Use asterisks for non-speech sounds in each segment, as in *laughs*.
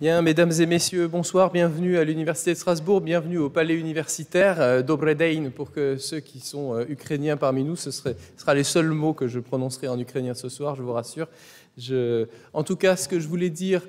Bien, mesdames et messieurs, bonsoir, bienvenue à l'Université de Strasbourg, bienvenue au Palais universitaire. Euh, dobredein, pour que ceux qui sont euh, ukrainiens parmi nous, ce, sera les seuls mots que je prononcerai en ukrainien ce soir, je vous rassure. en tout cas, ce que je voulais dire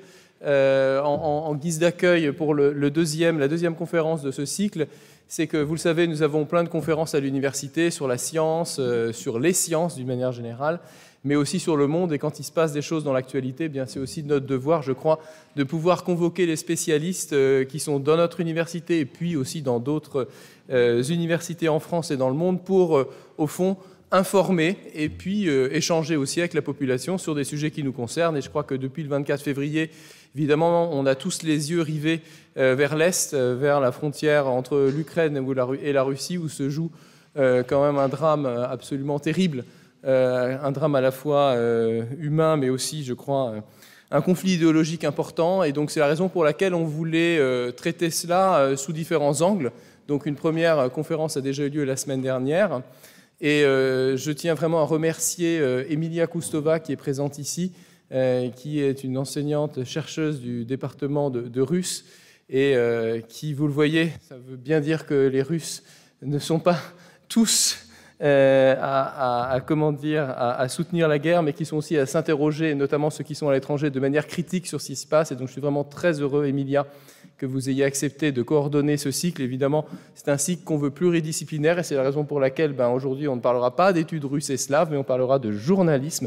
euh, en, guise d'accueil pour la deuxième conférence de ce cycle, c'est que, vous le savez, nous avons plein de conférences à l'université sur la science, sur les sciences d'une manière générale mais aussi sur le monde. Et quand il se passe des choses dans l'actualité, eh bien c'est aussi notre devoir, je crois, de pouvoir convoquer les spécialistes euh, qui sont dans notre université et puis aussi dans d'autres euh, universités en France et dans le monde pour, euh, au fond, informer et puis échanger aussi avec la population sur des sujets qui nous concernent. Et je crois que depuis le 24 février, Évidemment, on a tous les yeux rivés vers l'Est, vers la frontière entre l'Ukraine et la Russie, où se joue quand même un drame absolument terrible euh, un drame à la fois euh, humain, mais aussi, je crois, euh, un conflit idéologique important. Et donc, c'est la raison pour laquelle on voulait traiter cela sous différents angles. Donc, une première conférence a déjà eu lieu la semaine dernière. Et je tiens vraiment à remercier Emilia Koustova, qui est présente ici, qui est une enseignante chercheuse du département de, de russe et qui, vous le voyez, ça veut bien dire que les Russes ne sont pas tous euh, à, comment dire, à, soutenir la guerre, mais qui sont aussi à s'interroger, notamment ceux qui sont à l'étranger, de manière critique sur ce qui se passe. Et donc je suis vraiment très heureux, Emilia, que vous ayez accepté de coordonner ce cycle. Évidemment, c'est un cycle qu'on veut pluridisciplinaire, et c'est la raison pour laquelle ben, aujourd'hui on ne parlera pas d'études russes et slaves, mais on parlera de journalisme.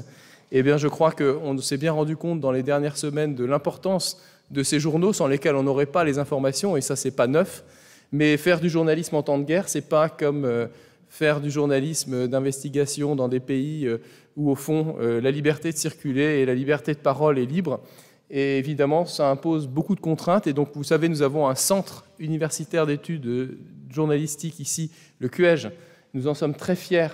et eh bien, je crois qu'on s'est bien rendu compte dans les dernières semaines de l'importance de ces journaux sans lesquels on n'aurait pas les informations, et ça, c'est pas neuf. Mais faire du journalisme en temps de guerre, c'est pas comme euh, faire du journalisme euh, d'investigation dans des pays euh, où, au fond, euh, la liberté de circuler et la liberté de parole est libre. Et évidemment, ça impose beaucoup de contraintes. Et donc, vous savez, nous avons un centre universitaire d'études journalistiques ici, le QEJ. Nous en sommes très fiers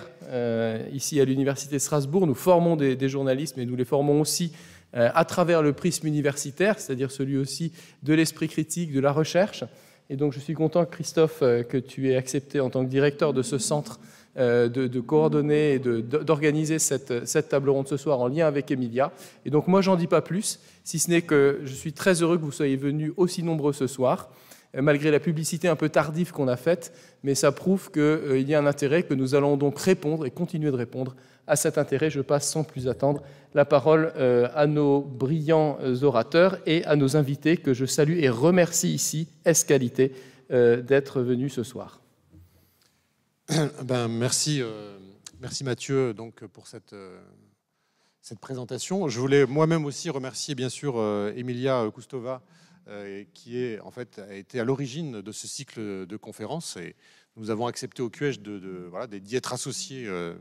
ici à l'Université de Strasbourg. Nous formons des, journalistes, mais nous les formons aussi à travers le prisme universitaire, c'est-à-dire celui aussi de l'esprit critique, de la recherche. Et donc je suis content, Christophe, euh, que tu aies accepté en tant que directeur de ce centre euh, de, coordonner et d'organiser cette, table ronde ce soir en lien avec Emilia. Et donc moi, j'en dis pas plus, si ce n'est que je suis très heureux que vous soyez venus aussi nombreux ce soir malgré la publicité un peu tardive qu'on a faite, mais ça prouve qu'il euh, y a un intérêt, que nous allons donc répondre et continuer de répondre à cet intérêt. Je passe sans plus attendre la parole euh, à nos brillants euh, orateurs et à nos invités que je salue et remercie ici, Escalité, d'être venus ce soir. *coughs* Ben, merci, merci Mathieu donc, pour cette, présentation. Je voulais moi-même aussi remercier bien sûr Emilia Koustova euh, qui est, en fait, a été à l'origine de ce cycle de conférences. Et nous avons accepté au QH de, voilà, d'y être associés. Euh,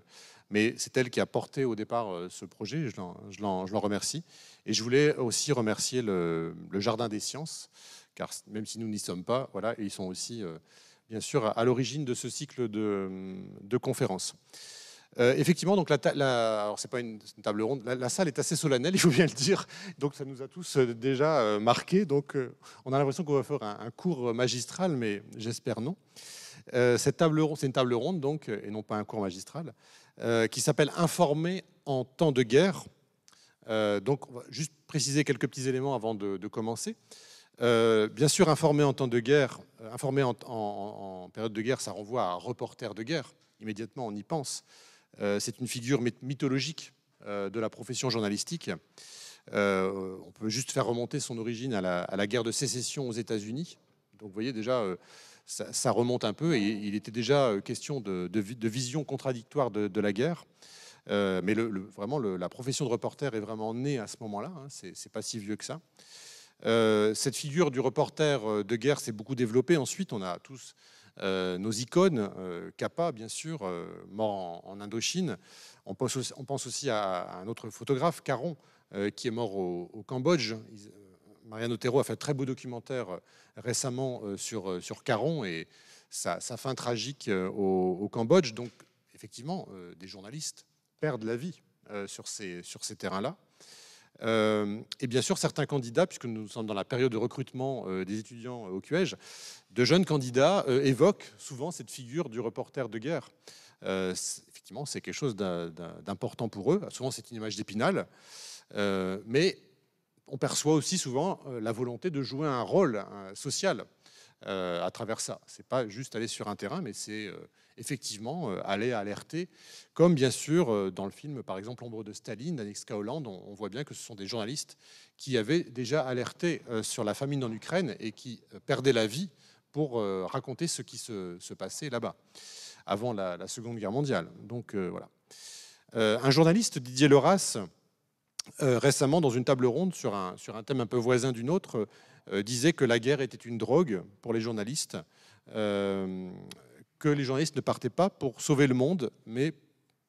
mais c'est elle qui a porté au départ euh, ce projet, je l'en, remercie. Et je voulais aussi remercier le, Jardin des Sciences, car même si nous n'y sommes pas, voilà, ils sont aussi, bien sûr, à, l'origine de ce cycle de, de conférences. Euh, effectivement, donc la, c'est pas une, table ronde, la, salle est assez solennelle, *laughs* il faut bien le dire, donc ça nous a tous euh, déjà euh, marqué. Donc on a l'impression qu'on va faire un, cours magistral, mais j'espère non. cette table ronde, c'est une table ronde donc, et non pas un cours magistral, qui s'appelle Informer en temps de guerre. donc on va juste préciser quelques petits éléments avant de, commencer. bien sûr, informer en temps de guerre, informer en, période de guerre, ça renvoie à reporter de guerre. Immédiatement, on y pense. Euh, c'est une figure mythologique euh, de la profession journalistique. Euh, on peut juste faire remonter son origine à la, guerre de sécession aux États-Unis. Donc vous voyez déjà, ça, remonte un peu et il était déjà question de, vision contradictoire de, la guerre. mais vraiment, la profession de reporter est vraiment née à ce moment-là. Hein. Ce c'est pas si vieux que ça. cette figure du reporter de guerre s'est beaucoup développée. Ensuite, on a tous euh, nos icônes, euh, Kappa, bien sûr, euh, mort en, Indochine. On pense, aussi, à, un autre photographe, Caron, qui est mort au, Cambodge. Mariano Otero a fait un très beau documentaire récemment sur, Caron et sa, fin tragique au, au, Cambodge. Donc, effectivement, des journalistes perdent la vie sur ces, sur ces terrains-là. Euh, et bien sûr, certains candidats, puisque nous sommes dans la période de recrutement euh, des étudiants euh, au QEJ, de jeunes candidats évoquent souvent cette figure du reporter de guerre. effectivement, c'est quelque chose d'important pour eux. Souvent, c'est une image d'épinal. mais on perçoit aussi souvent la volonté de jouer un rôle social. Euh, à travers ça. Ce n'est pas juste aller sur un terrain, mais c'est euh, effectivement euh, aller alerter, comme bien sûr dans le film, par exemple, Ombre de Staline d'Alex Hollande, on, voit bien que ce sont des journalistes qui avaient déjà alerté sur la famine en Ukraine et qui perdaient la vie pour raconter ce qui se, passait là-bas, avant la, Seconde Guerre mondiale. Donc voilà. un journaliste, Didier Loras, récemment, dans une table ronde sur un, sur un thème un peu voisin d'une autre, euh, disait que la guerre était une drogue pour les journalistes, euh, que les journalistes ne partaient pas pour sauver le monde, mais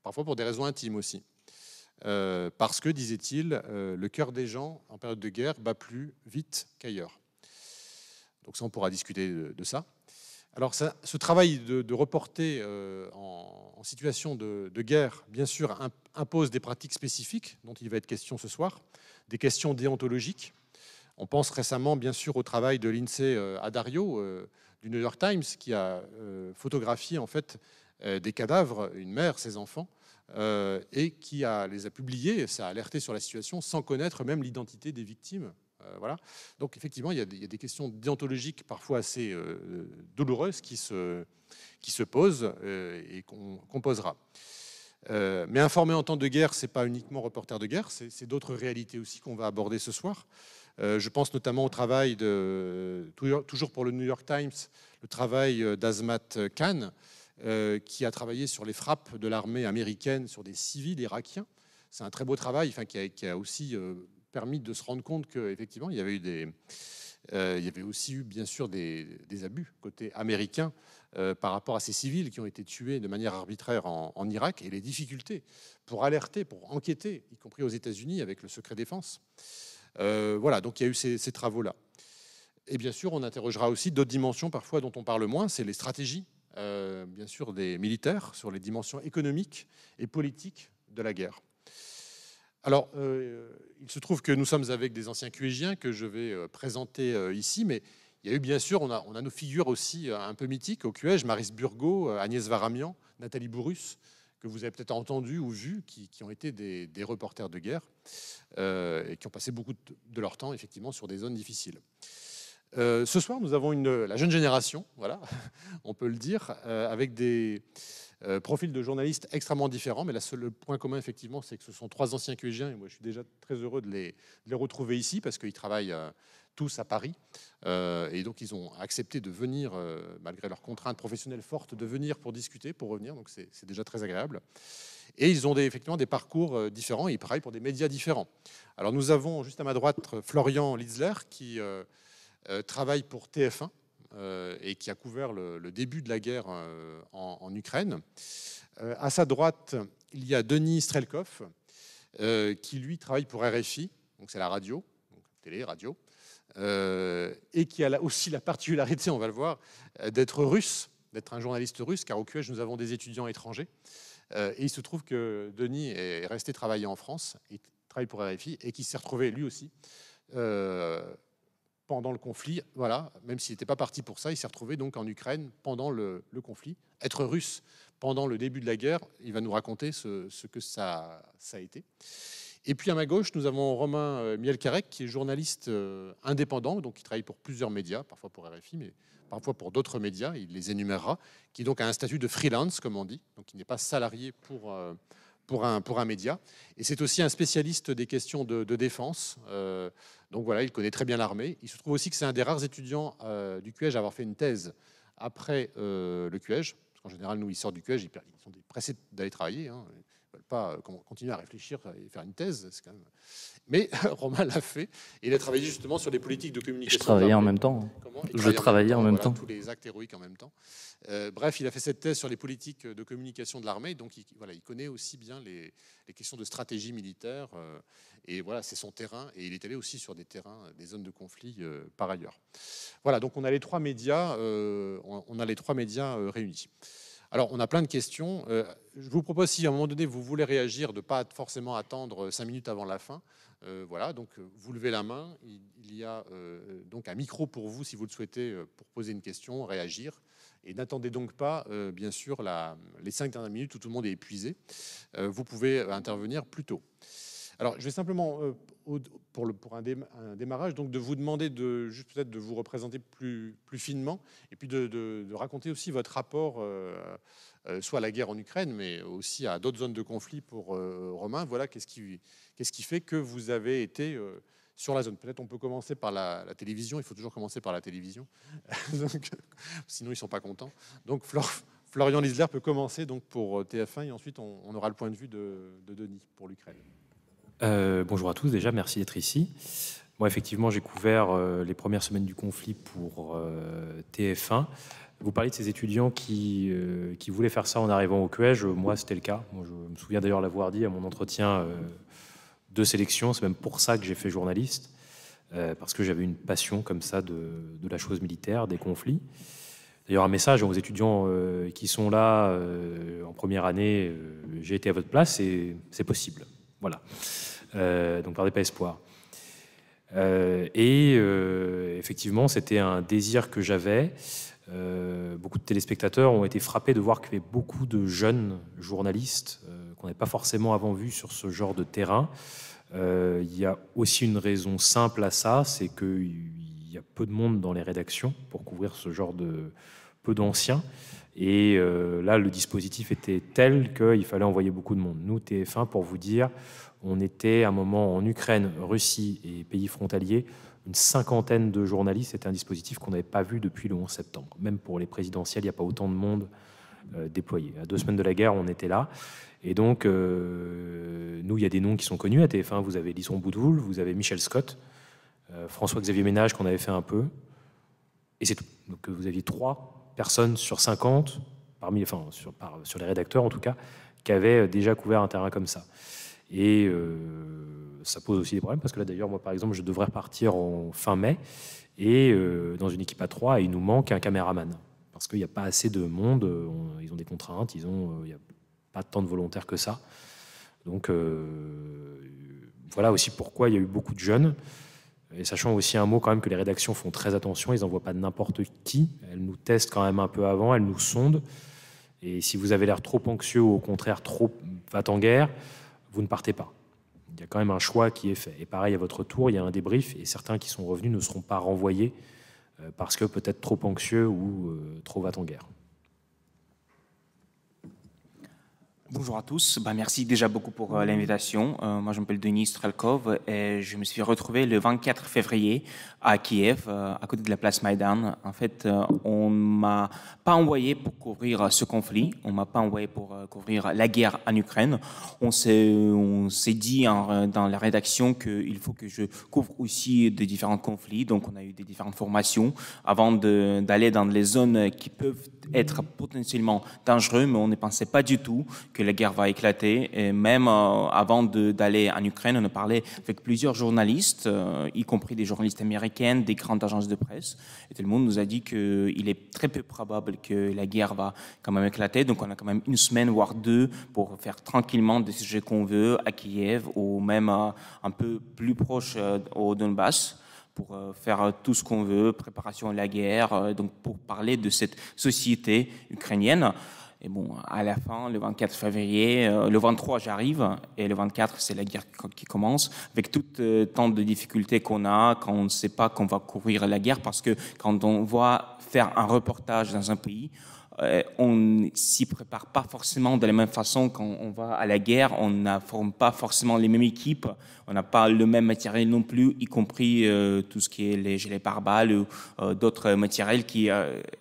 parfois pour des raisons intimes aussi. Euh, parce que, disait-il, le cœur des gens en période de guerre bat plus vite qu'ailleurs. Donc ça, on pourra discuter de, ça. Alors ce travail de, reporter en, situation de, guerre, bien sûr, impose des pratiques spécifiques dont il va être question ce soir, des questions déontologiques, on pense récemment, bien sûr, au travail de l'INSEE Adario euh, euh, du New York Times qui a euh, photographié en fait des cadavres, une mère, ses enfants, et qui les a publiés. Ça a alerté sur la situation sans connaître même l'identité des victimes. voilà. Donc effectivement, il y a des, questions déontologiques parfois assez douloureuses qui se, posent et qu'on posera. mais informer en temps de guerre, ce n'est pas uniquement reporter de guerre, c'est d'autres réalités aussi qu'on va aborder ce soir. Euh, je pense notamment au travail, de, toujours pour le New York Times, le travail euh, d'Azmat euh, Khan, qui a travaillé sur les frappes de l'armée américaine sur des civils irakiens. C'est un très beau travail enfin, qui, a, aussi permis de se rendre compte qu'effectivement, il y avait des... il y avait aussi eu, bien sûr, des, abus côté américain par rapport à ces civils qui ont été tués de manière arbitraire en, en Irak et les difficultés pour alerter, pour enquêter, y compris aux États-Unis avec le secret défense. Euh, voilà, donc il y a eu ces, travaux-là. Et bien sûr, on interrogera aussi d'autres dimensions parfois dont on parle moins, c'est les stratégies, euh, bien sûr, des militaires sur les dimensions économiques et politiques de la guerre. Alors, euh, il se trouve que nous sommes avec des anciens cuégiens que je vais présenter ici, mais il y a eu bien sûr, on a, a nos figures aussi un peu mythiques au Cuège, Maris Burgot, Agnès Varamian, Nathalie Bourrus, que vous avez peut-être entendu ou vu, qui, ont été des, reporters de guerre euh, et qui ont passé beaucoup de leur temps effectivement sur des zones difficiles. Euh, ce soir, nous avons une, la jeune génération, voilà, *laughs* on peut le dire, euh, avec des, euh, profil de journalistes extrêmement différents, mais le seul point commun, effectivement, c'est que ce sont trois anciens collégiens, et moi je suis déjà très heureux de les, retrouver ici, parce qu'ils travaillent euh, tous à Paris, euh, et donc ils ont accepté de venir, malgré leurs contraintes professionnelles fortes, de venir pour discuter, pour revenir, donc c'est déjà très agréable. Et ils ont effectivement des parcours différents, et ils travaillent pour des médias différents. Alors nous avons juste à ma droite Florian Litzler, qui travaille pour TF1, euh, et qui a couvert le, début de la guerre euh, en, Ukraine. Euh, à sa droite, il y a Denis Strelkov, qui lui travaille pour RFI, donc c'est la radio, télé, radio, et qui a aussi la particularité, on va le voir, d'être russe, d'être un journaliste russe, car au QH, nous avons des étudiants étrangers. et il se trouve que Denis est resté travailler en France, il travaille pour RFI, et qui s'est retrouvé lui aussi pendant le conflit. Voilà, même s'il n'était pas parti pour ça, il s'est retrouvé donc en Ukraine pendant le, conflit. Être russe pendant le début de la guerre, il va nous raconter ce, que ça, ça, a été. Et puis à ma gauche, nous avons Romain euh, Mielkarek, qui est journaliste euh, indépendant, donc qui travaille pour plusieurs médias, parfois pour RFI, mais parfois pour d'autres médias, il les énumérera, qui donc a un statut de freelance, comme on dit, donc il n'est pas salarié pour, euh, pour un, pour un média. Et c'est aussi un spécialiste des questions de, défense. Euh, donc voilà, il connaît très bien l'armée. Il se trouve aussi que c'est un des rares étudiants euh, du QEG e à avoir fait une thèse après euh, le QEG. E. Parce qu'en général, nous, ils sortent du QEG, e, ils, sont pressés d'aller travailler. Hein. Ils ne veulent pas continuer à réfléchir et faire une thèse. Quand même... Mais *laughs* Romain l'a fait. Il a travaillé justement sur les politiques de communication. Je travaillais en même temps. Je travaillais en même temps. tous les actes héroïques en même temps. Euh, bref, il a fait cette thèse sur les politiques de communication de l'armée. Donc, il, voilà, il connaît aussi bien les, questions de stratégie militaire. Euh, et voilà, c'est son terrain. Et il est allé aussi sur des terrains, euh, des zones de conflit par ailleurs. Voilà, donc on a trois médias, on, a les trois médias réunis. Alors, on a plein de questions. je vous propose, si à un moment donné, vous voulez réagir, de ne pas forcément attendre cinq minutes avant la fin. Euh, voilà, donc euh, vous levez la main. Il, y a euh, donc un micro pour vous si vous le souhaitez pour poser une question, réagir. Et n'attendez donc pas, bien sûr, les cinq dernières minutes où tout le monde est épuisé. vous pouvez intervenir plus tôt. Alors, je vais simplement pour, un, démarrage, donc de vous demander de juste peut-être de vous représenter plus, plus finement et puis de, raconter aussi votre rapport euh, euh, soit à la guerre en Ukraine, mais aussi à d'autres zones de conflit pour euh, Romain. Voilà, qu'est-ce qui, qui fait que vous avez été sur la zone. Peut-être on peut commencer par la, télévision. Il faut toujours commencer par la télévision, *laughs* sinon ils sont pas contents. Donc Florian Lisler peut commencer donc pour TF1 et ensuite on, aura le point de vue de Denis pour l'Ukraine. Euh, bonjour à tous déjà, merci d'être ici. Moi, effectivement, j'ai couvert euh, les premières semaines du conflit pour euh, TF1. Vous parlez de ces étudiants qui, voulaient faire ça en arrivant au QEJ. Moi, c'était le cas. je me souviens d'ailleurs l'avoir dit à mon entretien de sélection. C'est même pour ça que j'ai fait journaliste, parce que j'avais une passion comme ça de, la chose militaire, des conflits. D'ailleurs, un message aux étudiants qui sont là en première année, j'ai été à votre place et c'est possible. Voilà. Euh, donc Perdez pas espoir. Euh, et euh, effectivement, c'était un désir que j'avais. beaucoup de téléspectateurs ont été frappés de voir qu'il y avait beaucoup de jeunes journalistes qu'on n'avait pas forcément avant vu sur ce genre de terrain. Il y a aussi une raison simple à ça, c'est qu'il y a peu de monde dans les rédactions pour couvrir ce genre de, peu d'anciens. Et là, le dispositif était tel qu'il fallait envoyer beaucoup de monde. Nous, TF1, pour vous dire, on était à un moment en Ukraine, Russie et pays frontaliers, une cinquantaine de journalistes. C'était un dispositif qu'on n'avait pas vu depuis le 11 septembre. Même pour les présidentielles, il n'y a pas autant de monde euh, déployé. À deux semaines de la guerre, on était là. Et donc, euh, nous, il y a des noms qui sont connus à TF1. Vous avez Lison Boudoul, vous avez Michel Scott, euh, François-Xavier Ménage, qu'on avait fait un peu. Et c'est tout. Donc, vous aviez trois personnes sur 50, parmi, enfin, sur, sur les rédacteurs en tout cas, qui avaient déjà couvert un terrain comme ça. Et euh, ça pose aussi des problèmes, parce que là, d'ailleurs, moi, par exemple, je devrais repartir en fin mai, et euh, dans une équipe à trois il nous manque un caméraman, parce qu'il n'y a pas assez de monde, euh, ils ont des contraintes, il n'y a pas tant de volontaires que ça. Donc, voilà aussi pourquoi il y a eu beaucoup de jeunes. Et sachant aussi un mot quand même que les rédactions font très attention, ils n'envoient pas n'importe qui, elles nous testent quand même un peu avant, elles nous sondent. Et si vous avez l'air trop anxieux ou au contraire trop va en guerre, vous ne partez pas. Il y a quand même un choix qui est fait. Et pareil, à votre tour, il y a un débrief et certains qui sont revenus ne seront pas renvoyés euh, parce que peut-être trop anxieux ou euh, trop va t en guerre. Bonjour à tous. Bah, merci déjà beaucoup pour euh, l'invitation. Euh, moi, je m'appelle Denis Strelkov et je me suis retrouvé le 24 février à Kiev, euh, à côté de la place Maïdan. En fait, on m'a pas envoyé pour couvrir ce conflit. On m'a pas envoyé pour couvrir la guerre en Ukraine. On s'est, on s'est dit dans la rédaction qu'il faut que je couvre aussi des différents conflits. Donc, on a eu des différentes formations avant d'aller dans les zones qui peuvent être potentiellement dangereuses, mais on ne pensait pas du tout que la guerre va éclater. Et même euh, avant d'aller en Ukraine, on a parlé avec plusieurs journalistes, euh, y compris des journalistes américains, des grandes agences de presse. Et tout le monde nous a dit qu'il est très peu probable que la guerre va quand même éclater. Donc on a quand même une semaine, voire deux, pour faire tranquillement des sujets qu'on veut à Kiev ou même euh, un peu plus proche au Donbass pour faire tout ce qu'on veut, préparation à la guerre, donc pour parler de cette société ukrainienne. Et bon, à la fin, le 24 février, euh, le 23, j'arrive, et le 24, c'est la guerre qui commence, avec tout euh, tant de difficultés qu'on a quand on ne sait pas qu'on va courir la guerre, parce que quand on voit faire un reportage dans un pays, euh, on s'y prépare pas forcément de la même façon quand on va à la guerre, on ne forme pas forcément les mêmes équipes, on n'a pas le même matériel non plus, y compris euh, tout ce qui est les gilets pare-balles ou euh, d'autres matériels qui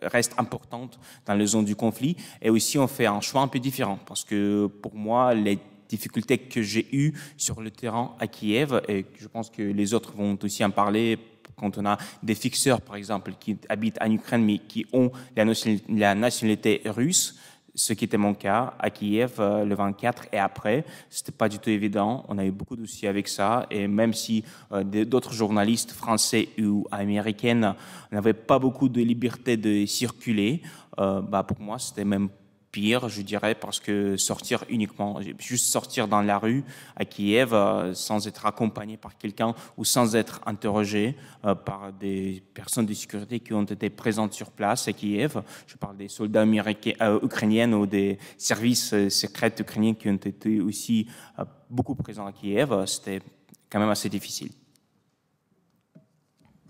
restent importants dans les zones du conflit. Et aussi, on fait un choix un peu différent, parce que pour moi, les difficultés que j'ai eues sur le terrain à Kiev, et je pense que les autres vont aussi en parler quand on a des fixeurs, par exemple, qui habitent en Ukraine, mais qui ont la, nationalité, la nationalité russe, ce qui était mon cas à Kiev euh, le 24 et après, c'était pas du tout évident. On a eu beaucoup de soucis avec ça et même si euh, d'autres journalistes français ou américains n'avaient pas beaucoup de liberté de circuler, euh, bah pour moi c'était même pire, je dirais, parce que sortir uniquement, juste sortir dans la rue à Kiev euh, sans être accompagné par quelqu'un ou sans être interrogé euh, par des personnes de sécurité qui ont été présentes sur place à Kiev. Je parle des soldats américains, euh, ukrainiens ou des services secrets ukrainiens qui ont été aussi beaucoup présents à Kiev. C'était quand même assez difficile.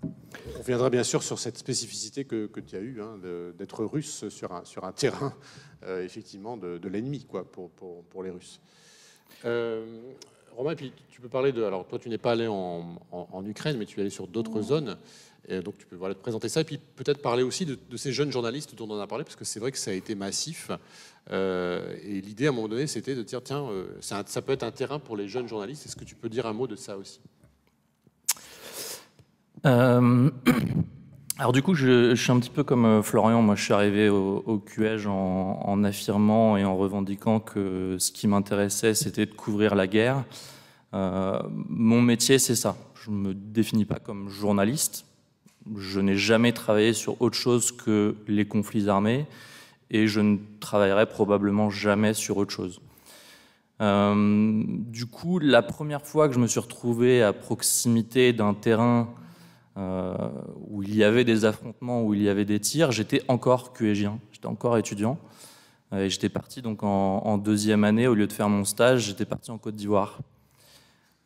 On reviendra bien sûr sur cette spécificité que, tu as eue, hein, d'être russe sur un, terrain, euh, effectivement, de, l'ennemi, quoi, pour, les Russes. Euh, Romain, puis tu peux parler de. Alors, toi, tu n'es pas allé en, Ukraine, mais tu es allé sur d'autres zones. Et donc, tu peux voilà, te présenter ça. Et puis, peut-être parler aussi de, ces jeunes journalistes dont on a parlé, parce que c'est vrai que ça a été massif. Euh, et l'idée, à un moment donné, c'était de dire tiens, ça, ça peut être un terrain pour les jeunes journalistes. Est-ce que tu peux dire un mot de ça aussi euh, *clears throat* alors du coup, je, suis un petit peu comme euh, Florian. Moi, je suis arrivé au, au en, affirmant et en revendiquant que ce qui m'intéressait, c'était de couvrir la guerre. Euh, mon métier, c'est ça. Je ne me définis pas comme journaliste. Je n'ai jamais travaillé sur autre chose que les conflits armés et je ne travaillerai probablement jamais sur autre chose. du coup, la première fois que je me suis retrouvé à proximité d'un terrain euh, où il y avait des affrontements, où il y avait des tirs, j'étais encore QEGien, j'étais encore étudiant. Euh, et j'étais parti donc en, deuxième année, au lieu de faire mon stage, j'étais parti en Côte d'Ivoire.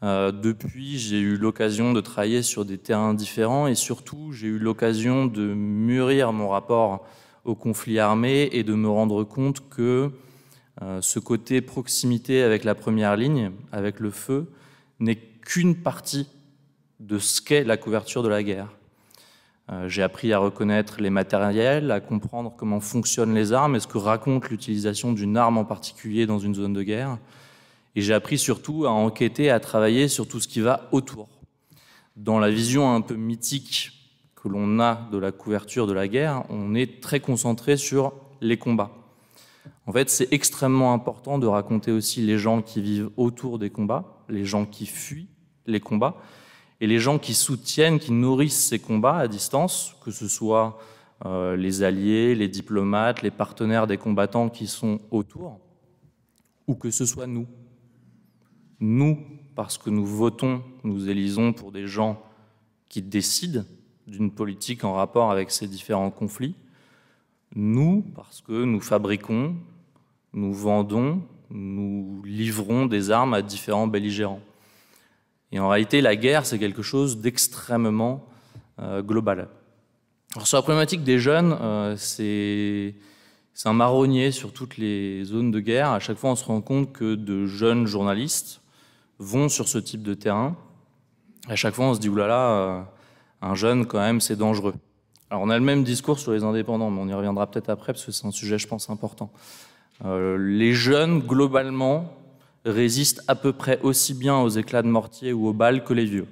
Euh, depuis, j'ai eu l'occasion de travailler sur des terrains différents et surtout, j'ai eu l'occasion de mûrir mon rapport au conflit armé et de me rendre compte que ce côté proximité avec la première ligne, avec le feu, n'est qu'une partie de ce qu'est la couverture de la guerre. Euh, j'ai appris à reconnaître les matériels, à comprendre comment fonctionnent les armes et ce que raconte l'utilisation d'une arme en particulier dans une zone de guerre. Et j'ai appris surtout à enquêter, à travailler sur tout ce qui va autour. Dans la vision un peu mythique que l'on a de la couverture de la guerre, on est très concentré sur les combats. En fait, c'est extrêmement important de raconter aussi les gens qui vivent autour des combats, les gens qui fuient les combats, et les gens qui soutiennent, qui nourrissent ces combats à distance, que ce soit euh, les alliés, les diplomates, les partenaires des combattants qui sont autour, ou que ce soit nous. Nous, parce que nous votons, nous élisons pour des gens qui décident d'une politique en rapport avec ces différents conflits. Nous, parce que nous fabriquons, nous vendons, nous livrons des armes à différents belligérants. Et en réalité, la guerre, c'est quelque chose d'extrêmement euh, global. Alors, sur la problématique des jeunes, euh, c'est un marronnier sur toutes les zones de guerre. À chaque fois, on se rend compte que de jeunes journalistes vont sur ce type de terrain. À chaque fois, on se dit, oulala, euh, un jeune, quand même, c'est dangereux. Alors, on a le même discours sur les indépendants, mais on y reviendra peut-être après, parce que c'est un sujet, je pense, important. les jeunes, globalement, résistent à peu près aussi bien aux éclats de mortier ou aux balles que les vieux.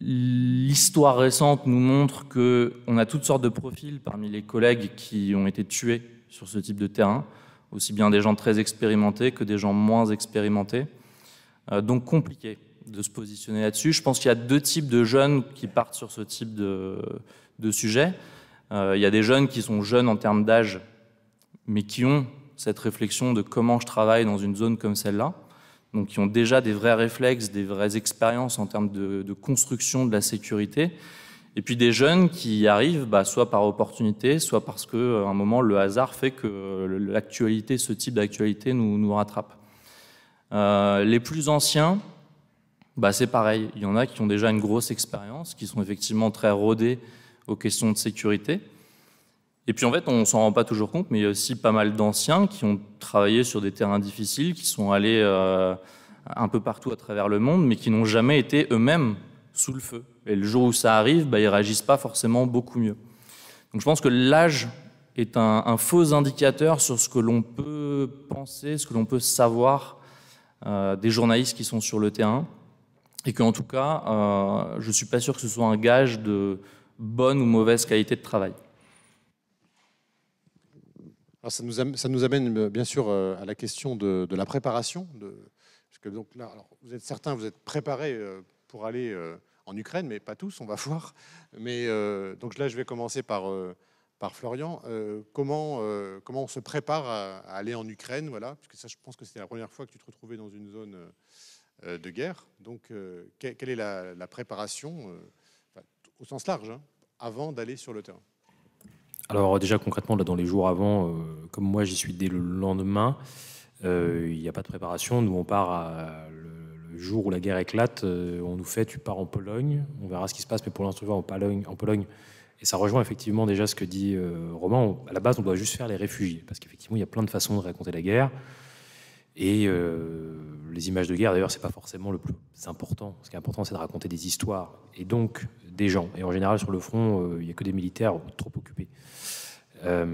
L'histoire récente nous montre que on a toutes sortes de profils parmi les collègues qui ont été tués sur ce type de terrain, aussi bien des gens très expérimentés que des gens moins expérimentés. Euh, donc compliqué de se positionner là-dessus. Je pense qu'il y a deux types de jeunes qui partent sur ce type de, sujet. Euh, il y a des jeunes qui sont jeunes en termes d'âge, mais qui ont cette réflexion de comment je travaille dans une zone comme celle-là, donc qui ont déjà des vrais réflexes, des vraies expériences en termes de, construction de la sécurité, et puis des jeunes qui arrivent bah, soit par opportunité, soit parce qu'à euh, un moment, le hasard fait que euh, l'actualité, ce type d'actualité nous, rattrape. Euh, les plus anciens, bah, c'est pareil. Il y en a qui ont déjà une grosse expérience, qui sont effectivement très rodés aux questions de sécurité. Et puis en fait, on s'en rend pas toujours compte, mais il y a aussi pas mal d'anciens qui ont travaillé sur des terrains difficiles, qui sont allés euh, un peu partout à travers le monde, mais qui n'ont jamais été eux-mêmes sous le feu. Et le jour où ça arrive, ils bah, ils réagissent pas forcément beaucoup mieux. Donc je pense que l'âge est un, faux indicateur sur ce que l'on peut penser, ce que l'on peut savoir euh, des journalistes qui sont sur le terrain. Et qu'en tout cas, euh, je ne suis pas sûr que ce soit un gage de bonne ou mauvaise qualité de travail. Alors ça, nous amène, ça, nous amène, euh, bien sûr euh, à la question de, la préparation. De, parce que donc là, alors, vous êtes certains, vous êtes préparés euh, pour aller en Ukraine, mais pas tous, on va *laughs* voir. Mais donc là, je vais commencer par, par Florian. comment, comment on se prépare à, aller en Ukraine voilà, Parce que ça, je pense que c'était la première fois que tu te retrouvais dans une zone de guerre. Donc, quelle est la, préparation, au sens large, hein, avant d'aller sur le terrain alors déjà concrètement, là, dans les jours avant, euh, comme moi j'y suis dès le lendemain, euh, il n'y a pas de préparation. Nous on part le, jour où la guerre éclate, euh, on nous fait tu pars en Pologne, on verra ce qui se passe, mais pour l'instant tu vas en Pologne, Et ça rejoint effectivement déjà ce que dit Romain. à la base, on doit juste faire les réfugiés, parce qu'effectivement il y a plein de façons de raconter la guerre. Et les images de guerre, d'ailleurs, c'est pas forcément le plus important. Ce qui est important, c'est de raconter des histoires et donc des gens. Et en général, sur le front, il n'y a que des militaires trop occupés. Euh,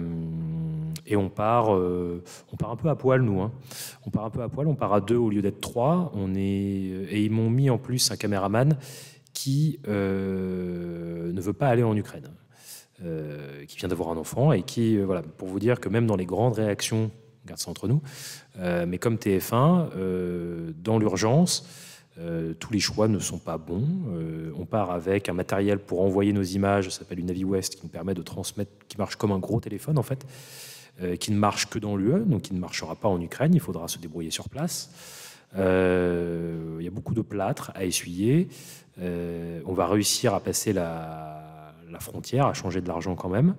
et on part, euh, on part un peu à poil, nous. Hein. On part un peu à poil, on part à deux au lieu d'être trois. On est, euh, et ils m'ont mis en plus un caméraman qui ne veut pas aller en Ukraine. qui vient d'avoir un enfant et qui, voilà, pour vous dire que même dans les grandes réactions, on garde entre nous, mais comme TF1, dans l'urgence, euh, tous les choix ne sont pas bons. Euh, on part avec un matériel pour envoyer nos images, ça s'appelle une West qui nous permet de transmettre, qui marche comme un gros téléphone en fait, euh, qui ne marche que dans l'UE, donc qui ne marchera pas en Ukraine, il faudra se débrouiller sur place. Il y a beaucoup de plâtre à essuyer. on va réussir à passer la, la frontière, à changer de l'argent quand même.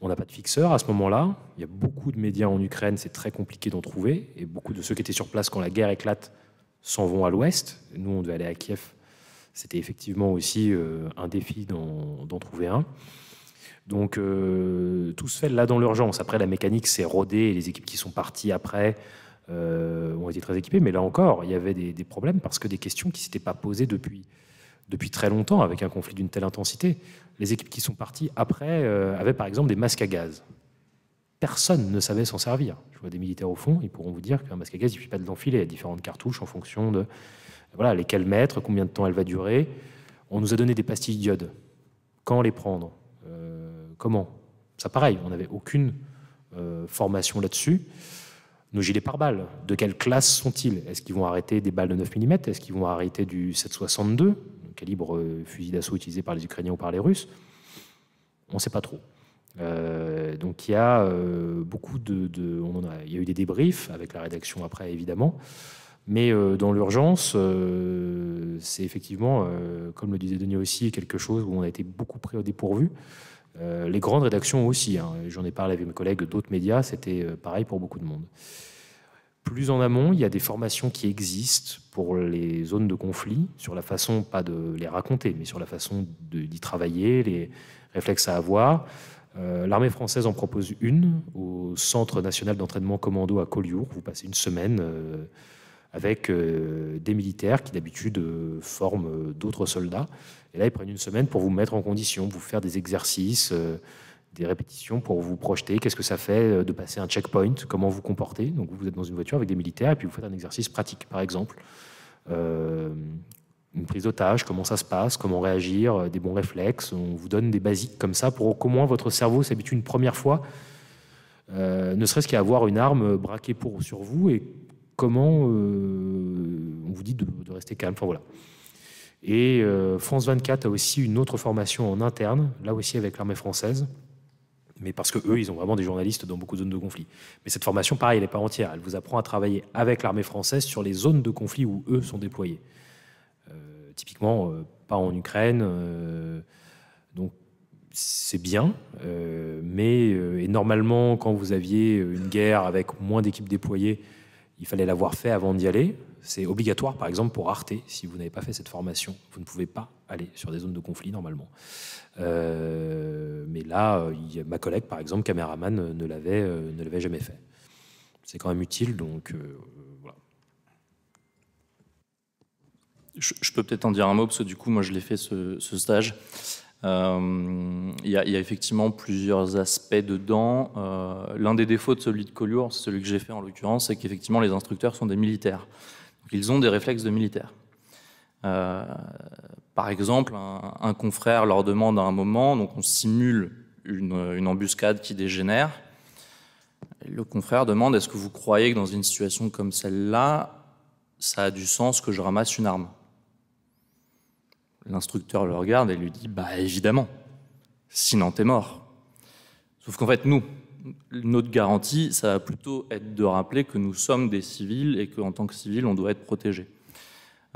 On n'a pas de fixeur à ce moment-là. Il y a beaucoup de médias en Ukraine, c'est très compliqué d'en trouver. Et beaucoup de ceux qui étaient sur place quand la guerre éclate s'en vont à l'ouest. Nous, on devait aller à Kiev. C'était effectivement aussi euh, un défi d'en trouver un. Donc euh, tout se fait là dans l'urgence. Après, la mécanique s'est rodée les équipes qui sont parties après euh, ont été très équipées. Mais là encore, il y avait des, problèmes parce que des questions qui ne s'étaient pas posées depuis, depuis très longtemps avec un conflit d'une telle intensité. Les équipes qui sont parties après avaient par exemple des masques à gaz personne ne savait s'en servir. Je vois des militaires au fond, ils pourront vous dire qu'un masque à gaz, il ne suffit pas de l'enfiler. Il y a différentes cartouches en fonction de voilà, lesquelles mettre, combien de temps elle va durer. On nous a donné des pastilles d'iode. Quand les prendre euh, Comment Ça, pareil, on n'avait aucune euh, formation là-dessus. Nos gilets par balles de quelle classe sont-ils Est-ce qu'ils vont arrêter des balles de 9 mm Est-ce qu'ils vont arrêter du 7,62, le calibre euh, fusil d'assaut utilisé par les Ukrainiens ou par les Russes On ne sait pas trop. Euh, donc il y a euh, beaucoup de, il y a eu des débriefs avec la rédaction après évidemment, mais euh, dans l'urgence, c'est effectivement, comme le disait Denis aussi, quelque chose où on a été beaucoup pris au dépourvu. les grandes rédactions aussi, hein. j'en ai parlé avec mes collègues d'autres médias, c'était pareil pour beaucoup de monde. Plus en amont, il y a des formations qui existent pour les zones de conflit, sur la façon, pas de les raconter, mais sur la façon d'y travailler, les réflexes à avoir. Euh, l'armée française en propose une au Centre national d'entraînement commando à Collioure. Vous passez une semaine euh, avec euh, des militaires qui d'habitude forment d'autres soldats. Et là, ils prennent une semaine pour vous mettre en condition, vous faire des exercices, des répétitions pour vous projeter. Qu'est-ce que ça fait de passer un checkpoint Comment vous comportez Donc, vous êtes dans une voiture avec des militaires et puis vous faites un exercice pratique, par exemple une prise d'otage, comment ça se passe, comment réagir, euh, des bons réflexes. On vous donne des basiques comme ça pour qu'au moins votre cerveau s'habitue une première fois, euh, ne serait-ce qu'à avoir une arme euh, braquée pour, sur vous et comment on vous dit de, rester calme. Enfin voilà. Et France 24 a aussi une autre formation en interne, là aussi avec l'armée française, mais parce que eux, ils ont vraiment des journalistes dans beaucoup de zones de conflit. Mais cette formation, pareil, elle n'est pas entière. Elle vous apprend à travailler avec l'armée française sur les zones de conflit où eux sont déployés typiquement, euh, pas en Ukraine. Euh, donc, c'est bien, euh, mais et normalement, quand vous aviez une guerre avec moins d'équipes déployées, il fallait l'avoir fait avant d'y aller. C'est obligatoire, par exemple, pour Arte, si vous n'avez pas fait cette formation. Vous ne pouvez pas aller sur des zones de conflit, normalement. mais là, ma collègue, par exemple, caméraman, ne l'avait, ne l'avait jamais fait. C'est quand même utile, donc Je, peux peut-être en dire un mot, parce que du coup, moi, je l'ai fait ce, stage. Euh, il y, a effectivement plusieurs aspects dedans. Euh, l'un des défauts de celui de Collioure, celui que j'ai fait en l'occurrence, c'est qu'effectivement les instructeurs sont des militaires. ils ont des réflexes de militaires. Euh, par exemple, un, confrère leur demande à un moment, donc on simule une embuscade qui dégénère. Le confrère demande est-ce que vous croyez que dans une situation comme celle-là, ça a du sens que je ramasse une arme L'instructeur le regarde et lui dit Bah évidemment, sinon t'es mort. Sauf qu'en fait, nous, notre garantie, ça va plutôt être de rappeler que nous sommes des civils et qu'en tant que civils, on doit être protégé.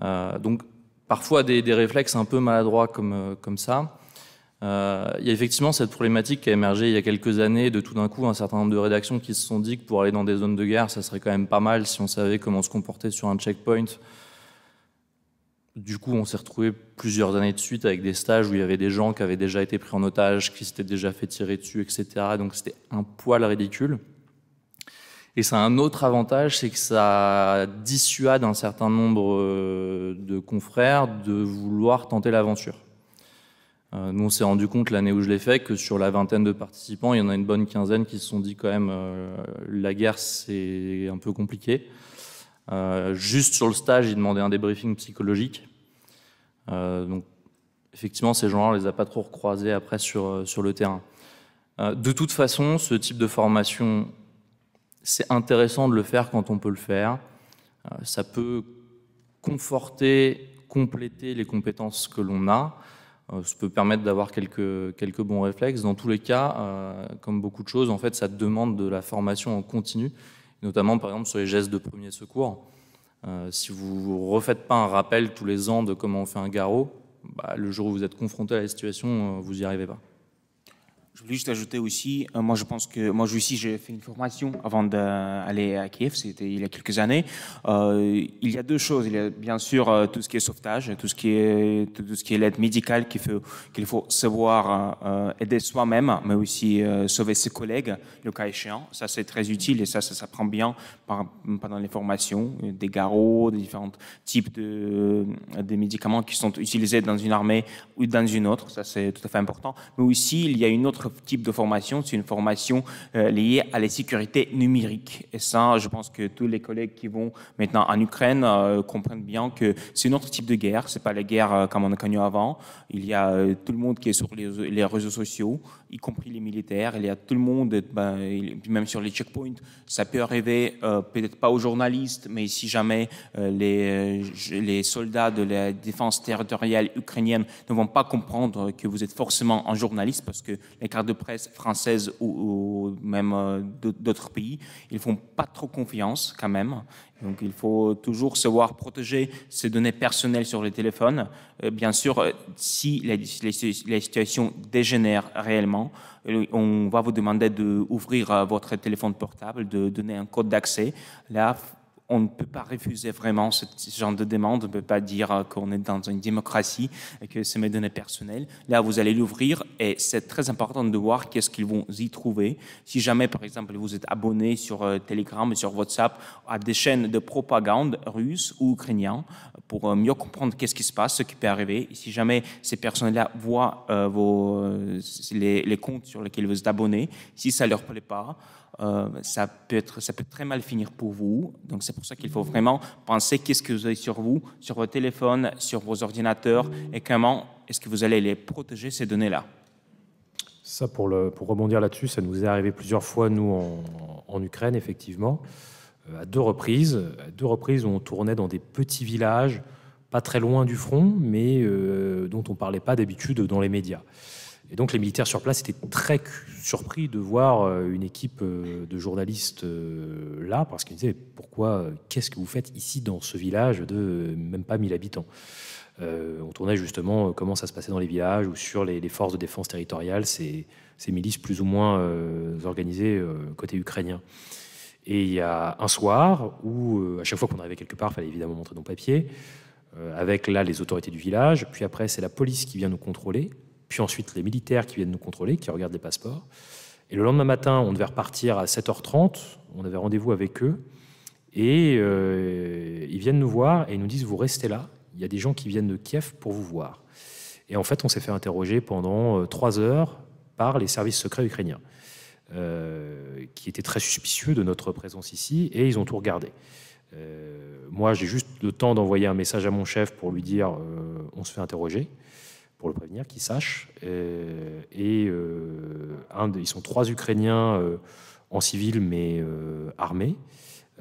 Euh, donc parfois des, réflexes un peu maladroits comme, euh, ça. Euh, il y a effectivement cette problématique qui a émergé il y a quelques années de tout d'un coup un certain nombre de rédactions qui se sont dit que pour aller dans des zones de guerre, ça serait quand même pas mal si on savait comment se comporter sur un checkpoint du coup, on s'est retrouvé plusieurs années de suite avec des stages où il y avait des gens qui avaient déjà été pris en otage, qui s'étaient déjà fait tirer dessus, etc. Donc c'était un poil ridicule. Et ça a un autre avantage, c'est que ça dissuade un certain nombre euh, de confrères de vouloir tenter l'aventure. Euh, nous, on s'est rendu compte l'année où je l'ai fait que sur la vingtaine de participants, il y en a une bonne quinzaine qui se sont dit quand même euh, la guerre, c'est un peu compliqué. Euh, juste sur le stage, il demandait un débriefing psychologique. Euh, donc, effectivement, ces gens-là, on les a pas trop recroisés après sur, euh, le terrain. de toute façon, ce type de formation, c'est intéressant de le faire quand on peut le faire. ça peut conforter, compléter les compétences que l'on a. ça peut permettre d'avoir quelques, quelques bons réflexes. Dans tous les cas, comme beaucoup de choses, en fait, ça demande de la formation en continu notamment par exemple sur les gestes de premier secours. Euh, si vous ne refaites pas un rappel tous les ans de comment on fait un garrot, bah, le jour où vous êtes confronté à la situation, euh, vous n'y arrivez pas. Je voulais juste ajouter aussi, euh, moi je pense que moi aussi j'ai fait une formation avant d'aller à Kiev, c'était il y a quelques années. Euh, il y a deux choses, il y a bien sûr euh, tout ce qui est sauvetage, tout ce qui est tout ce qui est l'aide médicale qu'il faut qu'il faut savoir aider soi-même, mais aussi sauver ses collègues, le cas échéant. Ça c'est très utile et ça ça s'apprend bien pendant les formations, des garrots, des différents types de des médicaments qui sont utilisés dans une armée ou dans une autre. Ça c'est tout à fait important. Mais aussi il y a une autre type de formation, c'est une formation euh, liée à la sécurité numérique. Et ça, je pense que tous les collègues qui vont maintenant en Ukraine euh, comprennent bien que c'est un autre type de guerre. C'est pas la guerre euh, comme on a connu avant. Il y a tout le monde qui est sur les réseaux sociaux y compris les militaires, il y a tout le monde, ben, même sur les checkpoints, ça peut arriver, euh, peut-être pas aux journalistes, mais si jamais euh, les, euh, les, soldats de la défense territoriale ukrainienne ne vont pas comprendre que vous êtes forcément un journaliste, parce que les cartes de presse françaises ou, même d'autres pays, ils font pas trop confiance quand même, donc il faut toujours savoir protéger ses données personnelles sur les téléphones. Euh, bien sûr, euh, si la, situation dégénère réellement, euh, on va vous demander d'ouvrir votre téléphone portable, de donner un code d'accès. Là, on ne peut pas refuser vraiment ce genre de demande. On ne peut pas dire euh, qu'on est dans une démocratie et que c'est mes données personnelles. Là, vous allez l'ouvrir et c'est très important de voir qu'est-ce qu'ils vont y trouver. Si jamais, par exemple, vous êtes abonné sur euh, Telegram sur WhatsApp à des chaînes de propagande russes ou ukrainiennes pour euh, mieux comprendre qu'est-ce qui se passe, ce qui peut arriver. si jamais ces personnes-là voient vos, les, comptes sur lesquels vous êtes abonné, si ça leur plaît pas, euh, ça, peut ça peut très mal finir pour vous. Donc c'est pour ça qu'il faut vraiment penser qu'est-ce que vous avez sur vous, sur vos téléphones, sur vos ordinateurs, et comment est-ce que vous allez les protéger, ces données-là. Ça, pour, rebondir là-dessus, ça nous est arrivé plusieurs fois, nous, en, Ukraine, effectivement, euh, à deux reprises. À deux reprises, on tournait dans des petits villages, pas très loin du front, mais euh, dont on ne parlait pas d'habitude dans les médias. Et donc les militaires sur place étaient très surpris de voir euh, une équipe euh, de journalistes euh, là, parce qu'ils disaient, pourquoi, qu'est-ce que vous faites ici dans ce village de même pas 1000 habitants on tournait justement comment ça se passait dans les villages ou sur les, forces de défense territoriale, ces, milices plus ou moins organisées côté ukrainien. Et il y a un soir où, à chaque fois qu'on arrivait quelque part, il fallait évidemment montrer nos papiers, avec là les autorités du village, puis après c'est la police qui vient nous contrôler, puis ensuite les militaires qui viennent nous contrôler, qui regardent les passeports. Et le lendemain matin, on devait repartir à 7h30, on avait rendez-vous avec eux, et euh, ils viennent nous voir et ils nous disent, vous restez là, il y a des gens qui viennent de Kiev pour vous voir. Et en fait, on s'est fait interroger pendant euh, trois heures par les services secrets ukrainiens, euh, qui étaient très suspicieux de notre présence ici, et ils ont tout regardé. moi, j'ai juste le temps d'envoyer un message à mon chef pour lui dire on se fait interroger pour le prévenir, qu'ils sache. Euh, et, euh, un ils sont trois Ukrainiens euh, en civil mais armés,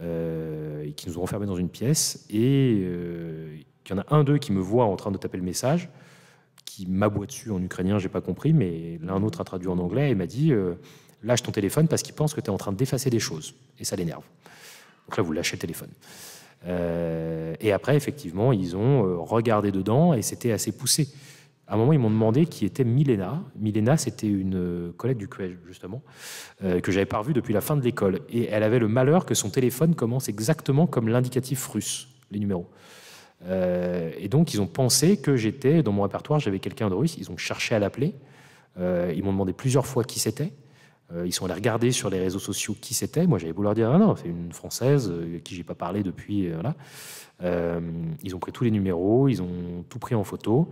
et qui nous ont enfermés dans une pièce. Et il y en a un d'eux qui me voit en train de taper le message, qui m'aboie dessus en ukrainien, j'ai pas compris, mais l'un autre a traduit en anglais et m'a dit lâche ton téléphone parce qu'il pense que tu es en train d'effacer des choses et ça l'énerve. Donc là, vous lâchez le téléphone. et après, effectivement, ils ont regardé dedans et c'était assez poussé à un moment, ils m'ont demandé qui était Milena. Milena, c'était une euh, collègue du collège, justement, euh, que j'avais pas revue depuis la fin de l'école. Et elle avait le malheur que son téléphone commence exactement comme l'indicatif russe, les numéros. Euh, et donc, ils ont pensé que j'étais, dans mon répertoire, j'avais quelqu'un de russe. Ils ont cherché à l'appeler. ils m'ont demandé plusieurs fois qui c'était. ils sont allés regarder sur les réseaux sociaux qui c'était. Moi, j'avais voulu leur dire, ah non, c'est une Française avec qui j'ai pas parlé depuis. Voilà. ils ont pris tous les numéros, ils ont tout pris en photo.